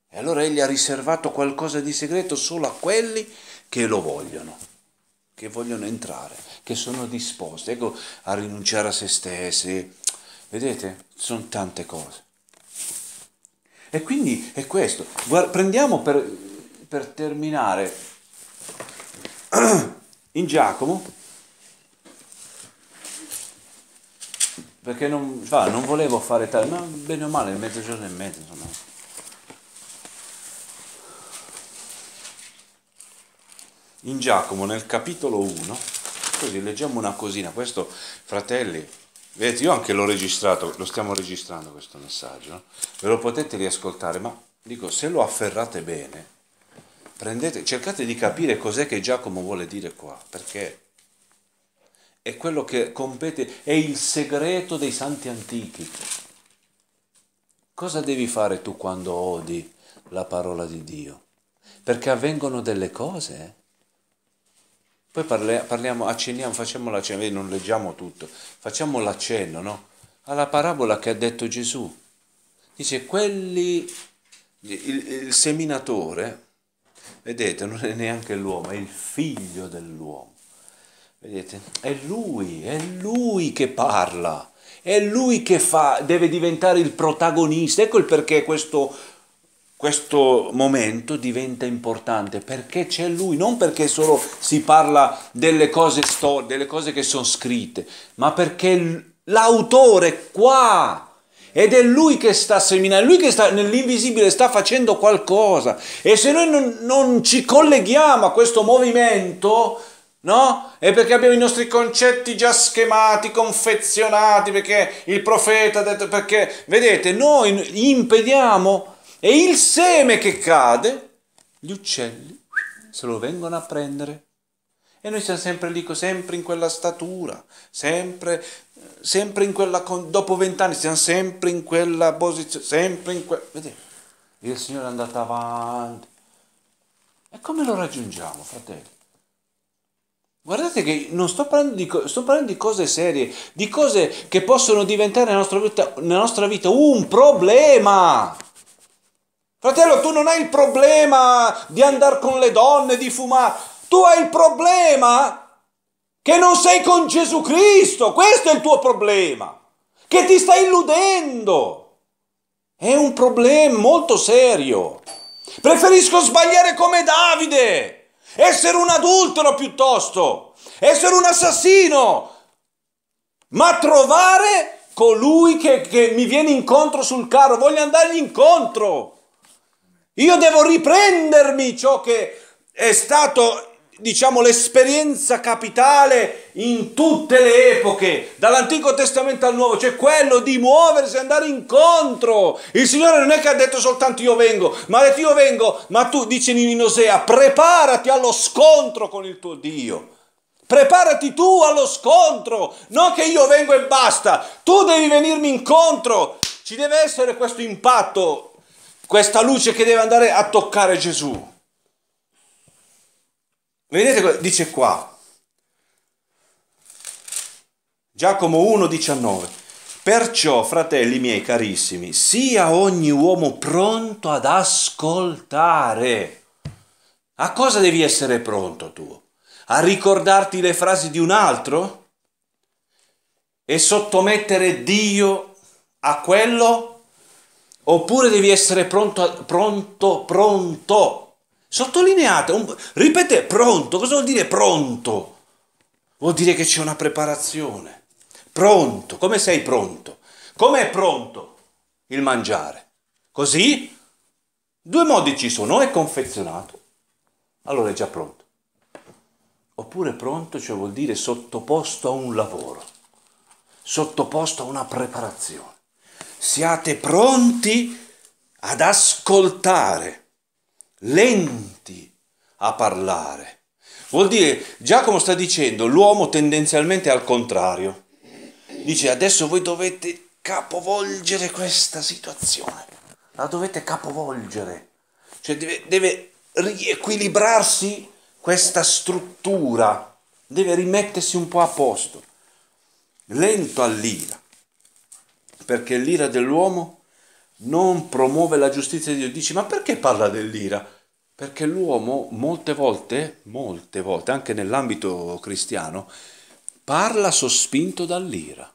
E allora egli ha riservato qualcosa di segreto solo a quelli che lo vogliono, che vogliono entrare che sono disposte ecco, a rinunciare a se stesse. Vedete? Sono tante cose. E quindi è questo. Guarda, prendiamo per, per terminare in Giacomo, perché non, ah, non volevo fare tale, ma bene o male, è mezzogiorno e mezzo, insomma. In Giacomo, nel capitolo 1, così leggiamo una cosina. Questo, fratelli, vedete, io anche l'ho registrato, lo stiamo registrando questo messaggio, no? ve lo potete riascoltare, ma dico, se lo afferrate bene, prendete, cercate di capire cos'è che Giacomo vuole dire qua, perché è quello che compete, è il segreto dei santi antichi. Cosa devi fare tu quando odi la parola di Dio? Perché avvengono delle cose eh? Poi parliamo, accenniamo, facciamo l'accenno, non leggiamo tutto, facciamo l'accenno no? alla parabola che ha detto Gesù. Dice, quelli, il, il seminatore, vedete, non è neanche l'uomo, è il figlio dell'uomo. Vedete, è lui, è lui che parla, è lui che fa, deve diventare il protagonista. Ecco il perché questo questo momento diventa importante perché c'è lui, non perché solo si parla delle cose storiche, delle cose che sono scritte, ma perché l'autore qua ed è lui che sta seminando, è lui che sta nell'invisibile sta facendo qualcosa e se noi non, non ci colleghiamo a questo movimento, No? È perché abbiamo i nostri concetti già schemati, confezionati, perché il profeta ha detto, perché vedete, noi impediamo e il seme che cade, gli uccelli se lo vengono a prendere. E noi siamo sempre lì, sempre in quella statura, sempre, sempre in quella, dopo vent'anni siamo sempre in quella posizione, sempre in quella... Vedete, il Signore è andato avanti. E come lo raggiungiamo, fratelli? Guardate che non sto parlando, di, sto parlando di cose serie, di cose che possono diventare nella nostra vita, nella nostra vita un problema. Fratello, tu non hai il problema di andare con le donne, di fumare. Tu hai il problema che non sei con Gesù Cristo. Questo è il tuo problema. Che ti stai illudendo. È un problema molto serio. Preferisco sbagliare come Davide, essere un adultero piuttosto, essere un assassino, ma trovare colui che, che mi viene incontro sul carro, voglio andargli incontro. Io devo riprendermi ciò che è stato diciamo, l'esperienza capitale in tutte le epoche, dall'Antico Testamento al Nuovo, cioè quello di muoversi, andare incontro. Il Signore non è che ha detto soltanto io vengo, ma ha detto io vengo, ma tu, dice in Osea, preparati allo scontro con il tuo Dio. Preparati tu allo scontro, non che io vengo e basta, tu devi venirmi incontro. Ci deve essere questo impatto questa luce che deve andare a toccare Gesù. Vedete dice qua, Giacomo 1,19. Perciò, fratelli miei carissimi, sia ogni uomo pronto ad ascoltare. A cosa devi essere pronto tu? A ricordarti le frasi di un altro? E sottomettere Dio a quello Oppure devi essere pronto, pronto, pronto. Sottolineate, un, ripete pronto. Cosa vuol dire pronto? Vuol dire che c'è una preparazione. Pronto. Come sei pronto? Come è pronto il mangiare? Così? Due modi ci sono. O è confezionato, allora è già pronto. Oppure pronto, cioè vuol dire sottoposto a un lavoro, sottoposto a una preparazione siate pronti ad ascoltare, lenti a parlare. Vuol dire, Giacomo sta dicendo, l'uomo tendenzialmente è al contrario. Dice, adesso voi dovete capovolgere questa situazione, la dovete capovolgere, cioè deve, deve riequilibrarsi questa struttura, deve rimettersi un po' a posto, lento all'ira perché l'ira dell'uomo non promuove la giustizia di Dio. Dici, ma perché parla dell'ira? Perché l'uomo molte volte, molte volte, anche nell'ambito cristiano, parla sospinto dall'ira.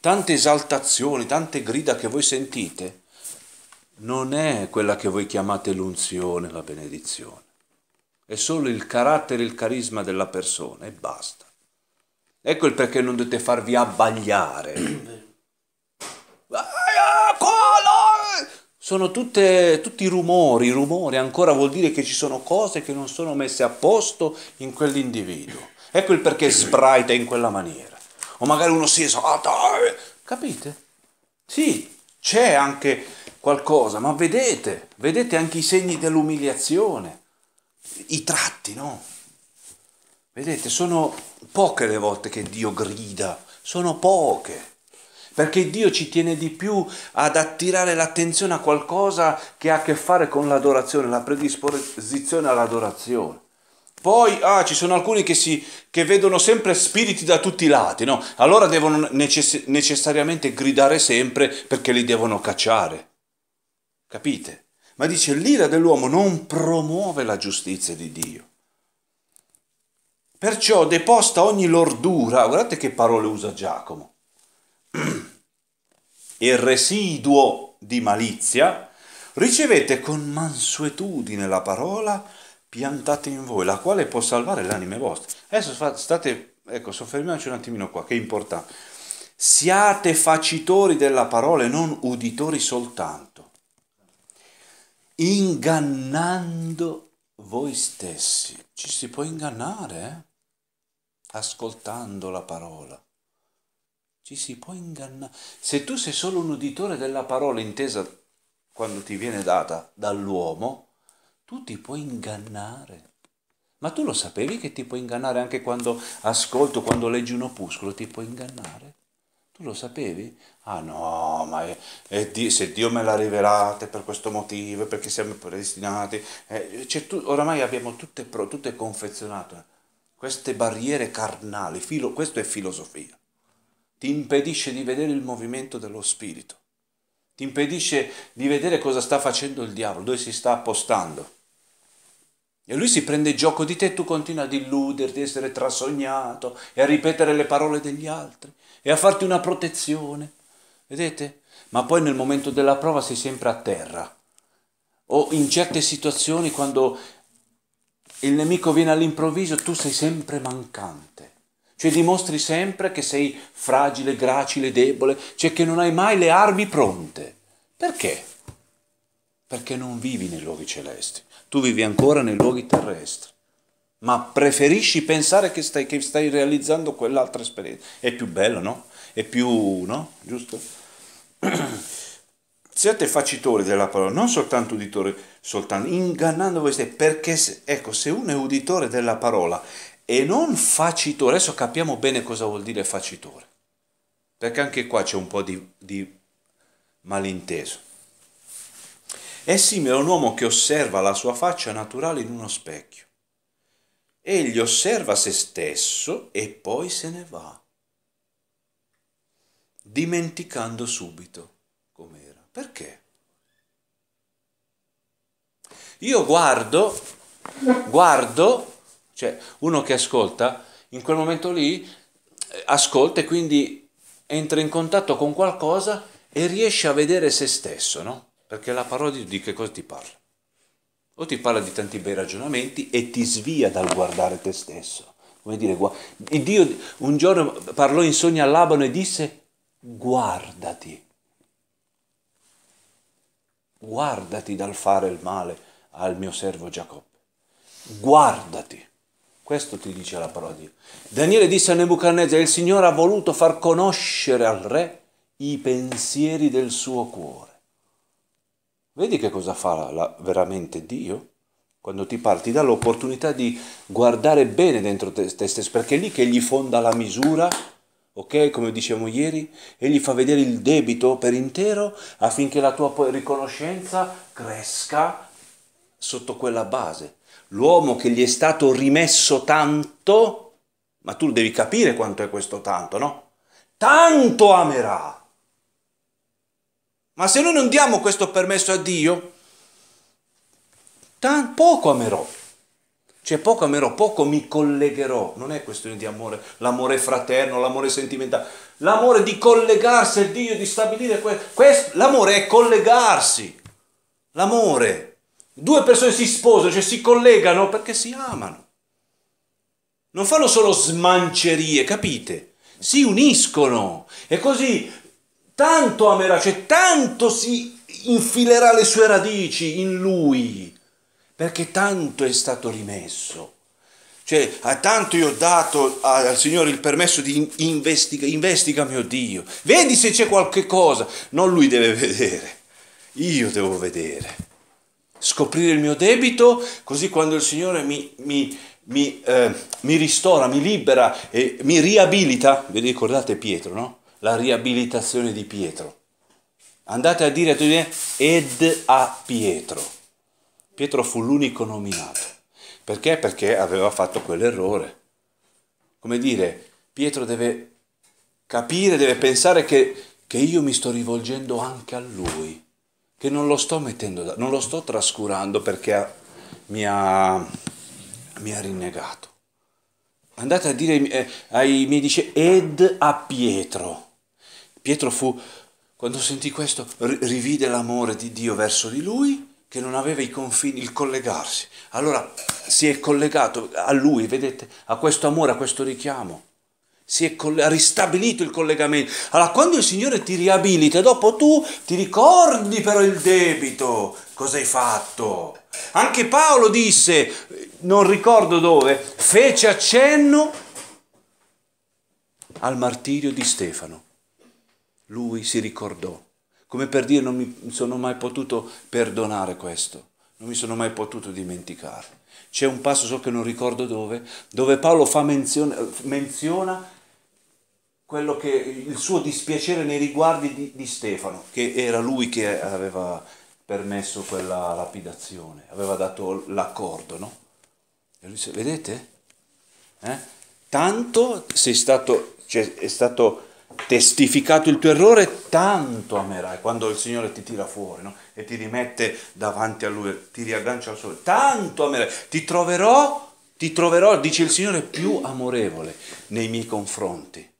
Tante esaltazioni, tante grida che voi sentite, non è quella che voi chiamate l'unzione, la benedizione. È solo il carattere, il carisma della persona e basta. Ecco il perché non dovete farvi abbagliare Sono tutte, tutti rumori, rumori, ancora vuol dire che ci sono cose che non sono messe a posto in quell'individuo. Ecco il perché sbraita in quella maniera. O magari uno si esalta, ah, capite? Sì, c'è anche qualcosa, ma vedete, vedete anche i segni dell'umiliazione, i tratti, no? Vedete, sono poche le volte che Dio grida, sono poche perché Dio ci tiene di più ad attirare l'attenzione a qualcosa che ha a che fare con l'adorazione, la predisposizione all'adorazione. Poi ah, ci sono alcuni che, si, che, vedono sempre spiriti da tutti i lati, no? Allora devono necess necessariamente gridare sempre perché li devono cacciare. Capite? Ma dice l'ira dell'uomo non promuove la giustizia di Dio. Perciò deposta ogni lordura, guardate che parole usa Giacomo, il residuo di malizia, ricevete con mansuetudine la parola piantata in voi, la quale può salvare le anime vostre. Adesso state, ecco, soffermiamoci un attimino qua, che è importante. Siate facitori della parola e non uditori soltanto, ingannando voi stessi. Ci si può ingannare, eh? ascoltando la parola ci si può ingannare. Se tu sei solo un uditore della parola intesa quando ti viene data dall'uomo, tu ti puoi ingannare. Ma tu lo sapevi che ti puoi ingannare anche quando ascolto, quando leggi un opuscolo, ti puoi ingannare? Tu lo sapevi? Ah no, ma è, è Dio, se Dio me l'ha rivelata per questo motivo, perché siamo predestinati, eh, cioè, tu, oramai abbiamo tutte, tutte confezionate queste barriere carnali, filo, questo è filosofia ti impedisce di vedere il movimento dello spirito, ti impedisce di vedere cosa sta facendo il diavolo, dove si sta appostando. E lui si prende gioco di te, e tu continui ad illuderti, ad essere trasognato e a ripetere le parole degli altri e a farti una protezione. Vedete? Ma poi nel momento della prova sei sempre a terra. O in certe situazioni quando il nemico viene all'improvviso tu sei sempre mancante. Cioè dimostri sempre che sei fragile, gracile, debole, cioè che non hai mai le armi pronte. Perché? Perché non vivi nei luoghi celesti, tu vivi ancora nei luoghi terrestri, ma preferisci pensare che stai, che stai realizzando quell'altra esperienza. È più bello, no? È più, no? Giusto? Siete facitori della parola, non soltanto uditori, soltanto ingannando voi stessi, perché ecco, se uno è uditore della parola e non facitore. Adesso capiamo bene cosa vuol dire facitore, perché anche qua c'è un po' di, di malinteso. È simile a un uomo che osserva la sua faccia naturale in uno specchio. Egli osserva se stesso e poi se ne va, dimenticando subito com'era. Perché? Io guardo, guardo cioè, uno che ascolta, in quel momento lì, eh, ascolta e quindi entra in contatto con qualcosa e riesce a vedere se stesso, no? Perché la parola di Dio di che cosa ti parla? O ti parla di tanti bei ragionamenti e ti svia dal guardare te stesso. Come dire, guarda. Dio un giorno parlò in sogno a Labano e disse, guardati guardati dal fare il male al mio servo Giacobbe, guardati. Questo ti dice la parola di Dio. Daniele disse a Nebuchadnezzar, il Signore ha voluto far conoscere al re i pensieri del suo cuore. Vedi che cosa fa la, veramente Dio? Quando ti parti dà l'opportunità di guardare bene dentro te, te stesso, perché è lì che gli fonda la misura, ok? Come dicevamo ieri, e gli fa vedere il debito per intero affinché la tua riconoscenza cresca sotto quella base l'uomo che gli è stato rimesso tanto, ma tu devi capire quanto è questo tanto, no? Tanto amerà. Ma se noi non diamo questo permesso a Dio, tan poco amerò. Cioè poco amerò, poco mi collegherò. Non è questione di amore, l'amore fraterno, l'amore sentimentale. L'amore di collegarsi a Dio, di stabilire questo. l'amore è collegarsi. L'amore Due persone si sposano, cioè si collegano perché si amano. Non fanno solo smancerie, capite? Si uniscono e così tanto amerà, cioè tanto si infilerà le sue radici in lui, perché tanto è stato rimesso. Cioè, a tanto io ho dato al Signore il permesso di investiga, investiga mio Dio. Vedi se c'è qualche cosa. Non lui deve vedere, io devo vedere scoprire il mio debito, così quando il Signore mi, mi, mi, eh, mi ristora, mi libera e mi riabilita, vi ricordate Pietro, no? La riabilitazione di Pietro. Andate a dire a tutti ed a Pietro. Pietro fu l'unico nominato. Perché? Perché aveva fatto quell'errore. Come dire, Pietro deve capire, deve pensare che, che io mi sto rivolgendo anche a lui che non lo sto mettendo, da, non lo sto trascurando perché ha, mi, ha, mi ha rinnegato. Andate a dire eh, ai miei dice ed a Pietro. Pietro fu, quando sentì questo, rivide l'amore di Dio verso di lui che non aveva i confini, il collegarsi. Allora si è collegato a lui, vedete, a questo amore, a questo richiamo si è coll- ristabilito il collegamento. Allora, quando il Signore ti riabilita, dopo tu ti ricordi però il debito, cosa hai fatto. Anche Paolo disse, non ricordo dove, fece accenno al martirio di Stefano. Lui si ricordò, come per dire non mi sono mai potuto perdonare questo, non mi sono mai potuto dimenticare. C'è un passo so che non ricordo dove, dove Paolo fa menzione, eh, menziona quello che, il suo dispiacere nei riguardi di, di Stefano, che era lui che aveva permesso quella lapidazione, aveva dato l'accordo, no? E lui dice, vedete? Eh? Tanto sei stato, cioè, è stato testificato il tuo errore, tanto amerai, quando il Signore ti tira fuori, no? E ti rimette davanti a Lui, ti riaggancia al sole, tanto amerai, ti troverò, ti troverò, dice il Signore, più amorevole nei miei confronti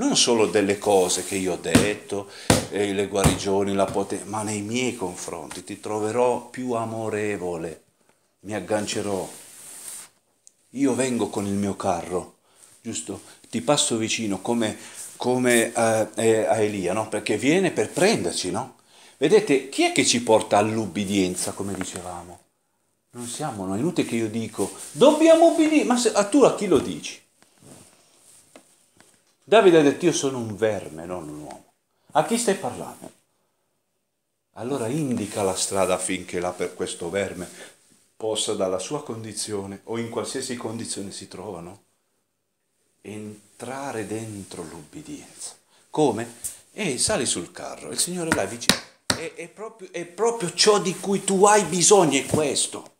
non solo delle cose che io ho detto, e eh, le guarigioni, la potenza, ma nei miei confronti ti troverò più amorevole, mi aggancerò. Io vengo con il mio carro, giusto? Ti passo vicino come, come a, eh, eh, a Elia, no? Perché viene per prenderci, no? Vedete, chi è che ci porta all'ubbidienza, come dicevamo? Non siamo noi, inutile che io dico, dobbiamo ubbidire, ma se, a tu a chi lo dici? Davide ha detto io sono un verme, non un uomo. A chi stai parlando? Allora indica la strada affinché là per questo verme possa dalla sua condizione o in qualsiasi condizione si trovano entrare dentro l'ubbidienza. Come? E sali sul carro, il Signore là vicino. È, è, proprio, è proprio ciò di cui tu hai bisogno, è questo.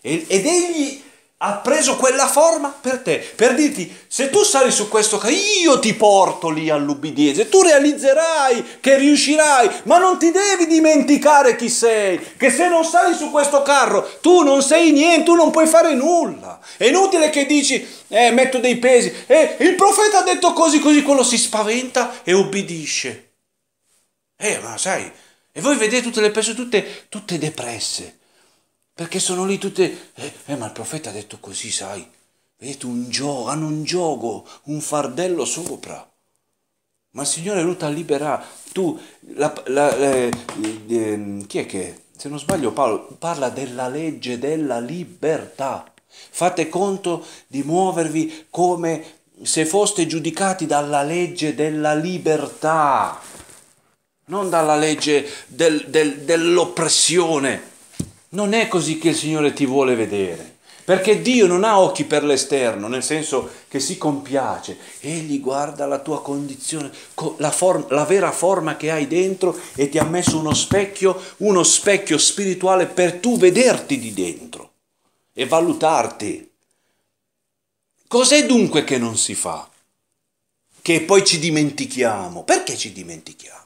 ed egli ha preso quella forma per te, per dirti se tu sali su questo io ti porto lì all'ubbidiese, tu realizzerai che riuscirai, ma non ti devi dimenticare chi sei, che se non sali su questo carro tu non sei niente, tu non puoi fare nulla. È inutile che dici eh, metto dei pesi, eh, il profeta ha detto così, così quello si spaventa e ubbidisce. Eh, ma sai, e voi vedete tutte le persone tutte, tutte depresse perché sono lì tutte, eh, eh, ma il profeta ha detto così, sai, vedete un gioco, hanno un gioco, un fardello sopra. Ma il Signore è lui ti libererà, tu, la, la, eh, chi è che, se non sbaglio Paolo, parla della legge della libertà. Fate conto di muovervi come se foste giudicati dalla legge della libertà, non dalla legge del, del, dell'oppressione non è così che il Signore ti vuole vedere, perché Dio non ha occhi per l'esterno, nel senso che si compiace, Egli guarda la tua condizione, la, forma, la vera forma che hai dentro e ti ha messo uno specchio, uno specchio spirituale per tu vederti di dentro e valutarti. Cos'è dunque che non si fa? Che poi ci dimentichiamo. Perché ci dimentichiamo?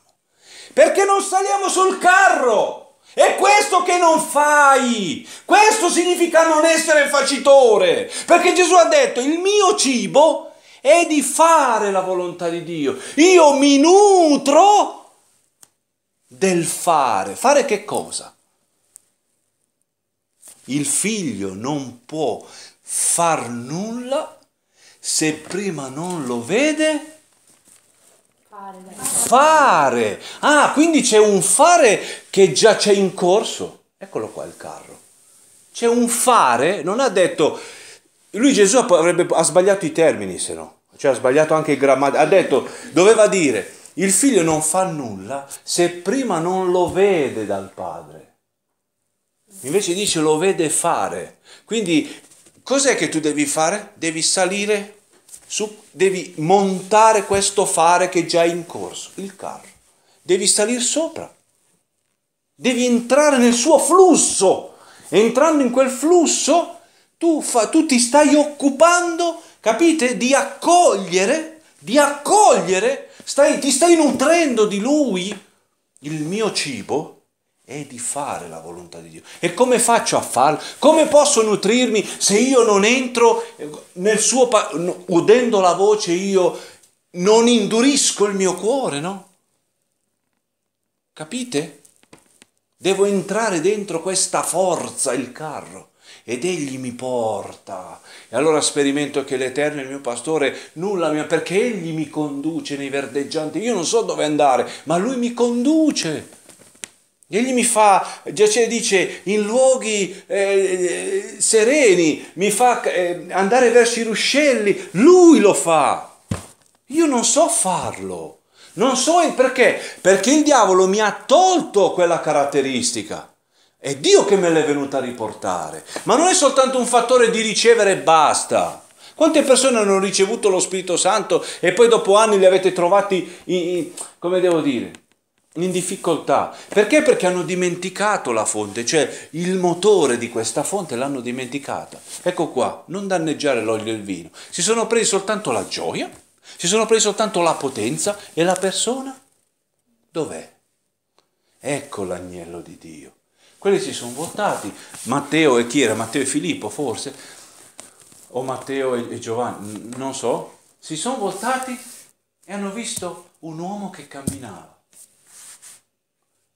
Perché non saliamo sul carro! È questo che non fai. Questo significa non essere facitore. Perché Gesù ha detto, il mio cibo è di fare la volontà di Dio. Io mi nutro del fare. Fare che cosa? Il figlio non può far nulla se prima non lo vede Fare. Ah, quindi c'è un fare che già c'è in corso. Eccolo qua il carro. C'è un fare, non ha detto... Lui Gesù avrebbe, ha sbagliato i termini, se no. Cioè ha sbagliato anche il grammatico. Ha detto, doveva dire, il figlio non fa nulla se prima non lo vede dal padre. Invece dice lo vede fare. Quindi cos'è che tu devi fare? Devi salire su, devi montare questo fare che già è in corso, il carro. Devi salire sopra. Devi entrare nel suo flusso. Entrando in quel flusso, tu, fa, tu ti stai occupando, capite, di accogliere, di accogliere, stai, ti stai nutrendo di lui. Il mio cibo è di fare la volontà di Dio. E come faccio a farlo? Come posso nutrirmi se io non entro nel suo... Pa- udendo la voce io non indurisco il mio cuore, no? Capite? Devo entrare dentro questa forza, il carro, ed egli mi porta. E allora sperimento che l'Eterno è il mio pastore, nulla mi ha, perché egli mi conduce nei verdeggianti. Io non so dove andare, ma lui mi conduce Egli mi fa, Giacere dice, in luoghi eh, eh, sereni, mi fa eh, andare verso i ruscelli, lui lo fa. Io non so farlo, non so il perché, perché il diavolo mi ha tolto quella caratteristica. È Dio che me l'è venuta a riportare. Ma non è soltanto un fattore di ricevere e basta. Quante persone hanno ricevuto lo Spirito Santo e poi dopo anni li avete trovati, in, in, come devo dire, in difficoltà. Perché? Perché hanno dimenticato la fonte, cioè il motore di questa fonte l'hanno dimenticata. Ecco qua, non danneggiare l'olio e il vino. Si sono presi soltanto la gioia, si sono presi soltanto la potenza e la persona dov'è? Ecco l'agnello di Dio. Quelli si sono votati, Matteo e chi era? Matteo e Filippo forse, o Matteo e Giovanni, non so, si sono voltati e hanno visto un uomo che camminava.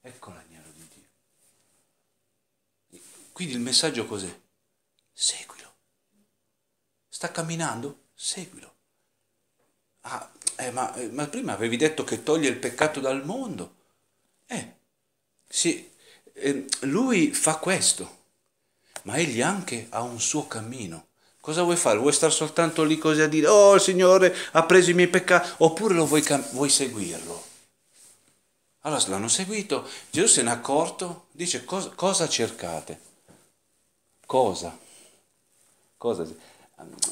Ecco l'agnello di Dio. Quindi il messaggio cos'è? Seguilo. Sta camminando? Seguilo. Ah, eh, ma, eh, ma, prima avevi detto che toglie il peccato dal mondo. Eh, sì, eh, lui fa questo, ma egli anche ha un suo cammino. Cosa vuoi fare? Vuoi stare soltanto lì così a dire, oh il Signore ha preso i miei peccati, oppure vuoi, vuoi seguirlo? Allora l'hanno seguito, Gesù se n'è accorto, dice cosa, cosa cercate? Cosa? cosa?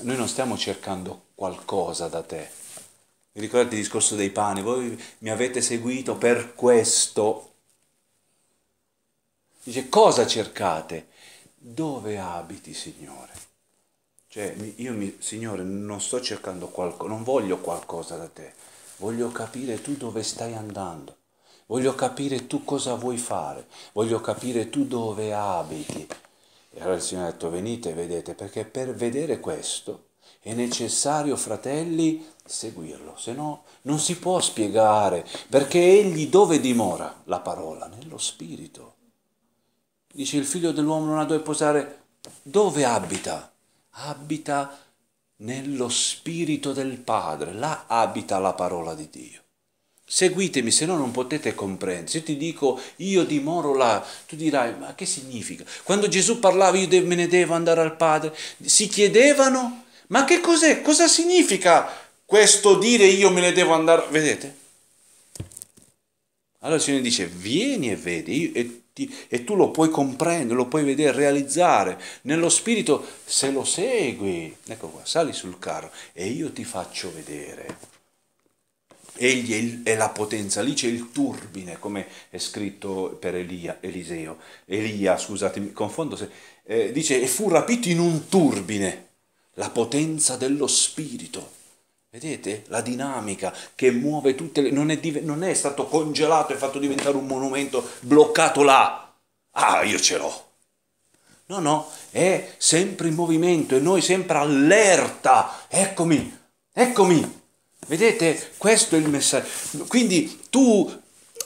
Noi non stiamo cercando qualcosa da te. Vi ricordate il discorso dei pani? Voi mi avete seguito per questo. Dice cosa cercate? Dove abiti, Signore? Cioè, io, mi, Signore, non sto cercando qualcosa, non voglio qualcosa da te, voglio capire tu dove stai andando voglio capire tu cosa vuoi fare, voglio capire tu dove abiti. E allora il Signore ha detto venite e vedete, perché per vedere questo è necessario, fratelli, seguirlo, se no non si può spiegare, perché egli dove dimora la parola? Nello spirito. Dice il figlio dell'uomo non ha dove posare, dove abita? Abita nello spirito del Padre, là abita la parola di Dio. Seguitemi, se no non potete comprendere. Se ti dico io dimoro là, tu dirai ma che significa? Quando Gesù parlava io me ne devo andare al Padre, si chiedevano ma che cos'è? Cosa significa questo dire io me ne devo andare? Vedete? Allora il Signore dice vieni e vedi e, ti, e tu lo puoi comprendere, lo puoi vedere, realizzare nello spirito se lo segui. Ecco qua, sali sul carro e io ti faccio vedere. Egli è la potenza, lì c'è il turbine, come è scritto per Elia, Eliseo. Elia, scusatemi, confondo, se, eh, dice, e fu rapito in un turbine, la potenza dello spirito. Vedete la dinamica che muove tutte le... Non è, non è stato congelato e fatto diventare un monumento bloccato là. Ah, io ce l'ho. No, no, è sempre in movimento e noi sempre allerta. Eccomi, eccomi, Vedete, questo è il messaggio. Quindi tu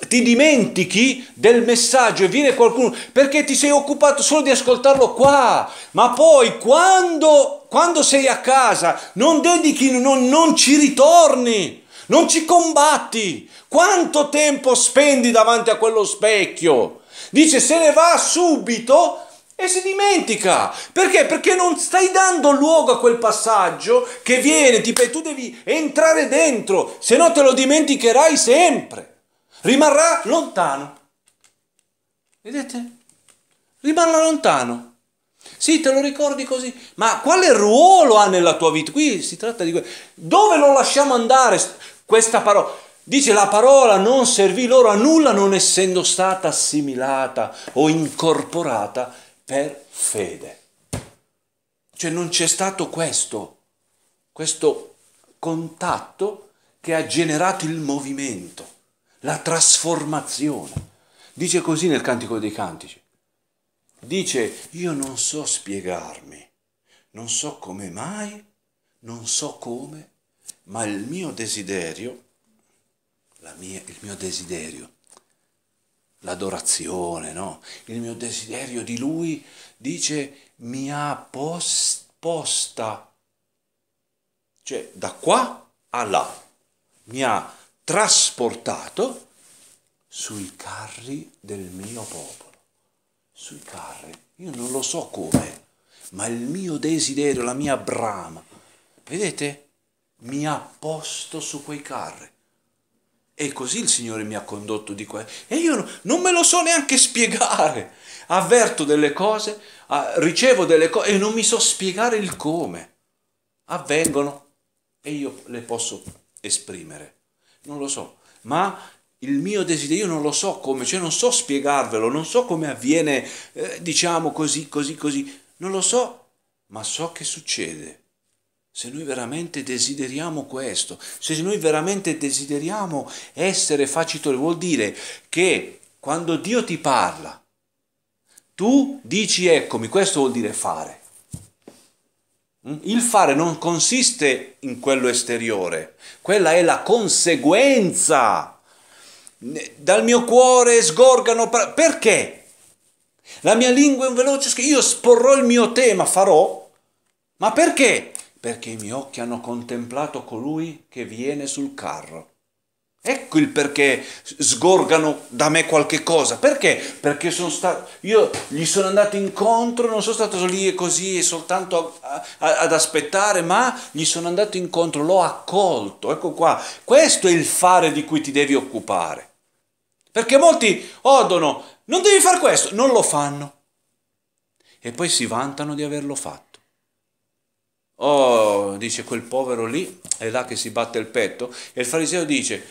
ti dimentichi del messaggio e viene qualcuno perché ti sei occupato solo di ascoltarlo qua, ma poi quando, quando sei a casa non dedichi, non, non ci ritorni, non ci combatti. Quanto tempo spendi davanti a quello specchio? Dice se ne va subito e si dimentica. Perché? Perché non stai dando luogo a quel passaggio che viene, tipo, e tu devi entrare dentro, se no te lo dimenticherai sempre. Rimarrà lontano. Vedete? Rimarrà lontano. Sì, te lo ricordi così, ma quale ruolo ha nella tua vita? Qui si tratta di Dove lo lasciamo andare questa parola? Dice la parola non servì loro a nulla non essendo stata assimilata o incorporata per fede. Cioè non c'è stato questo, questo contatto che ha generato il movimento, la trasformazione. Dice così nel Cantico dei Cantici. Dice, io non so spiegarmi, non so come mai, non so come, ma il mio desiderio, mia, il mio desiderio l'adorazione, no? Il mio desiderio di lui dice mi ha post, posta, cioè da qua a là, mi ha trasportato sui carri del mio popolo, sui carri, io non lo so come, ma il mio desiderio, la mia brama, vedete? Mi ha posto su quei carri e così il Signore mi ha condotto di qua. E io non me lo so neanche spiegare. Avverto delle cose, ricevo delle cose e non mi so spiegare il come. Avvengono e io le posso esprimere. Non lo so. Ma il mio desiderio non lo so come, cioè non so spiegarvelo, non so come avviene, eh, diciamo così, così, così. Non lo so, ma so che succede se noi veramente desideriamo questo, se noi veramente desideriamo essere facitori, vuol dire che quando Dio ti parla, tu dici eccomi, questo vuol dire fare. Mm? Il fare non consiste in quello esteriore, quella è la conseguenza. Dal mio cuore sgorgano par- perché? La mia lingua è un veloce io sporrò il mio tema, farò, ma perché? perché i miei occhi hanno contemplato colui che viene sul carro. Ecco il perché sgorgano da me qualche cosa. Perché? Perché sono stato, io gli sono andato incontro, non sono stato lì e così e soltanto a, a, ad aspettare, ma gli sono andato incontro, l'ho accolto. Ecco qua, questo è il fare di cui ti devi occupare. Perché molti odono, non devi fare questo, non lo fanno. E poi si vantano di averlo fatto. Oh, dice quel povero lì, è là che si batte il petto. E il fariseo dice,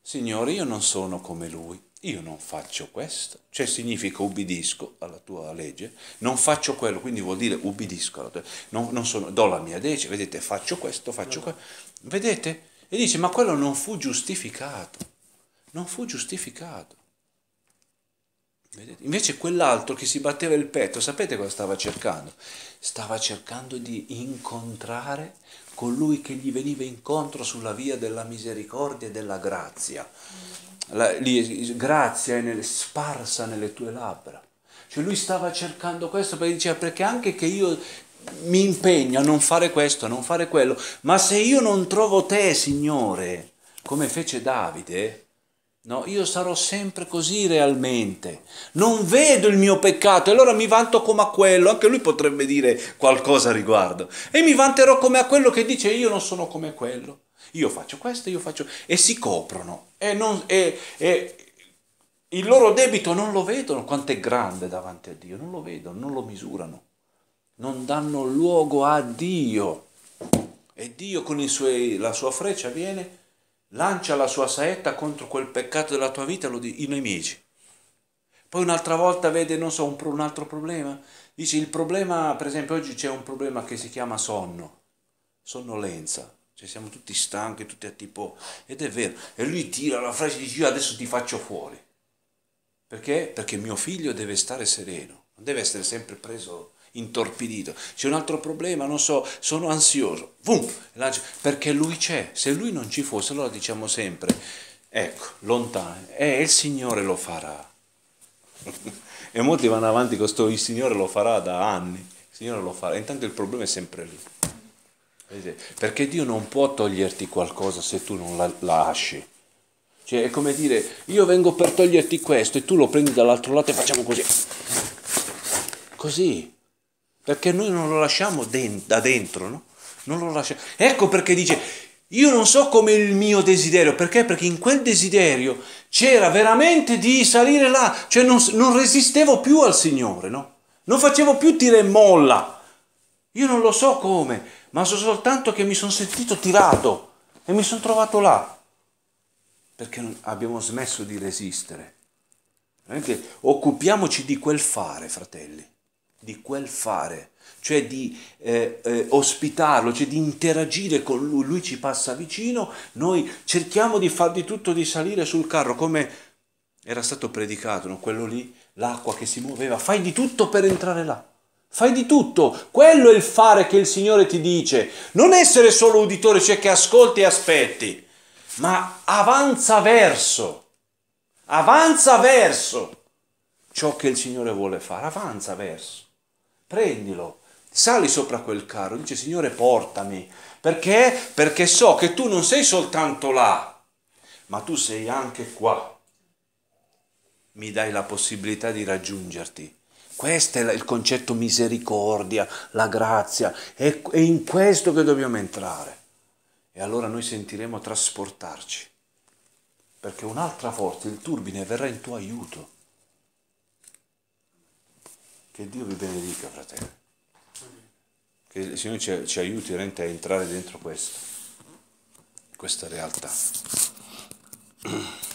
Signore, io non sono come lui, io non faccio questo. Cioè significa ubbidisco alla tua legge, non faccio quello, quindi vuol dire ubbidisco alla tua non, non sono, do la mia legge, vedete, faccio questo, faccio quello. Vedete? E dice, ma quello non fu giustificato, non fu giustificato. Vedete? Invece quell'altro che si batteva il petto, sapete cosa stava cercando? Stava cercando di incontrare colui che gli veniva incontro sulla via della misericordia e della grazia. La, lì, grazia è nel, sparsa nelle tue labbra. Cioè lui stava cercando questo perché diceva perché anche che io mi impegno a non fare questo, a non fare quello, ma se io non trovo te, Signore, come fece Davide, No, io sarò sempre così realmente. Non vedo il mio peccato e allora mi vanto come a quello. Anche lui potrebbe dire qualcosa a riguardo. E mi vanterò come a quello che dice io non sono come quello. Io faccio questo, io faccio... E si coprono. E, non, e, e il loro debito non lo vedono quanto è grande davanti a Dio. Non lo vedono, non lo misurano. Non danno luogo a Dio. E Dio con suoi, la sua freccia viene lancia la sua saetta contro quel peccato della tua vita, lo di, i nemici. Poi un'altra volta vede, non so, un, un altro problema. Dice il problema, per esempio oggi c'è un problema che si chiama sonno, sonnolenza. Cioè siamo tutti stanchi, tutti a tipo... Ed è vero. E lui tira la frase e dice io adesso ti faccio fuori. Perché? Perché mio figlio deve stare sereno, non deve essere sempre preso intorpidito. C'è un altro problema, non so, sono ansioso. Boom, perché lui c'è. Se lui non ci fosse, allora diciamo sempre, ecco, lontano, e eh, il Signore lo farà. e molti vanno avanti con questo, il Signore lo farà da anni. Il Signore lo farà. Intanto il problema è sempre lì. Perché Dio non può toglierti qualcosa se tu non la lasci. Cioè, è come dire, io vengo per toglierti questo e tu lo prendi dall'altro lato e facciamo così. Così perché noi non lo lasciamo dent- da dentro, no? Non lo lasciamo. Ecco perché dice, io non so come il mio desiderio, perché? Perché in quel desiderio c'era veramente di salire là, cioè non, non resistevo più al Signore, no? Non facevo più tira e molla. Io non lo so come, ma so soltanto che mi sono sentito tirato e mi sono trovato là. Perché abbiamo smesso di resistere. Veramente occupiamoci di quel fare, fratelli di quel fare, cioè di eh, eh, ospitarlo, cioè di interagire con lui, lui ci passa vicino, noi cerchiamo di far di tutto di salire sul carro come era stato predicato, no? quello lì, l'acqua che si muoveva, fai di tutto per entrare là. Fai di tutto, quello è il fare che il Signore ti dice. Non essere solo uditore, cioè che ascolti e aspetti, ma avanza verso, avanza verso ciò che il Signore vuole fare, avanza verso prendilo, sali sopra quel carro, dice Signore portami, perché? Perché so che tu non sei soltanto là, ma tu sei anche qua. Mi dai la possibilità di raggiungerti. Questo è il concetto misericordia, la grazia, è, in questo che dobbiamo entrare. E allora noi sentiremo trasportarci, perché un'altra forza, il turbine, verrà in tuo aiuto che Dio vi benedica, fratello. Che il Signore ci, ci aiuti veramente a entrare dentro questo, questa realtà.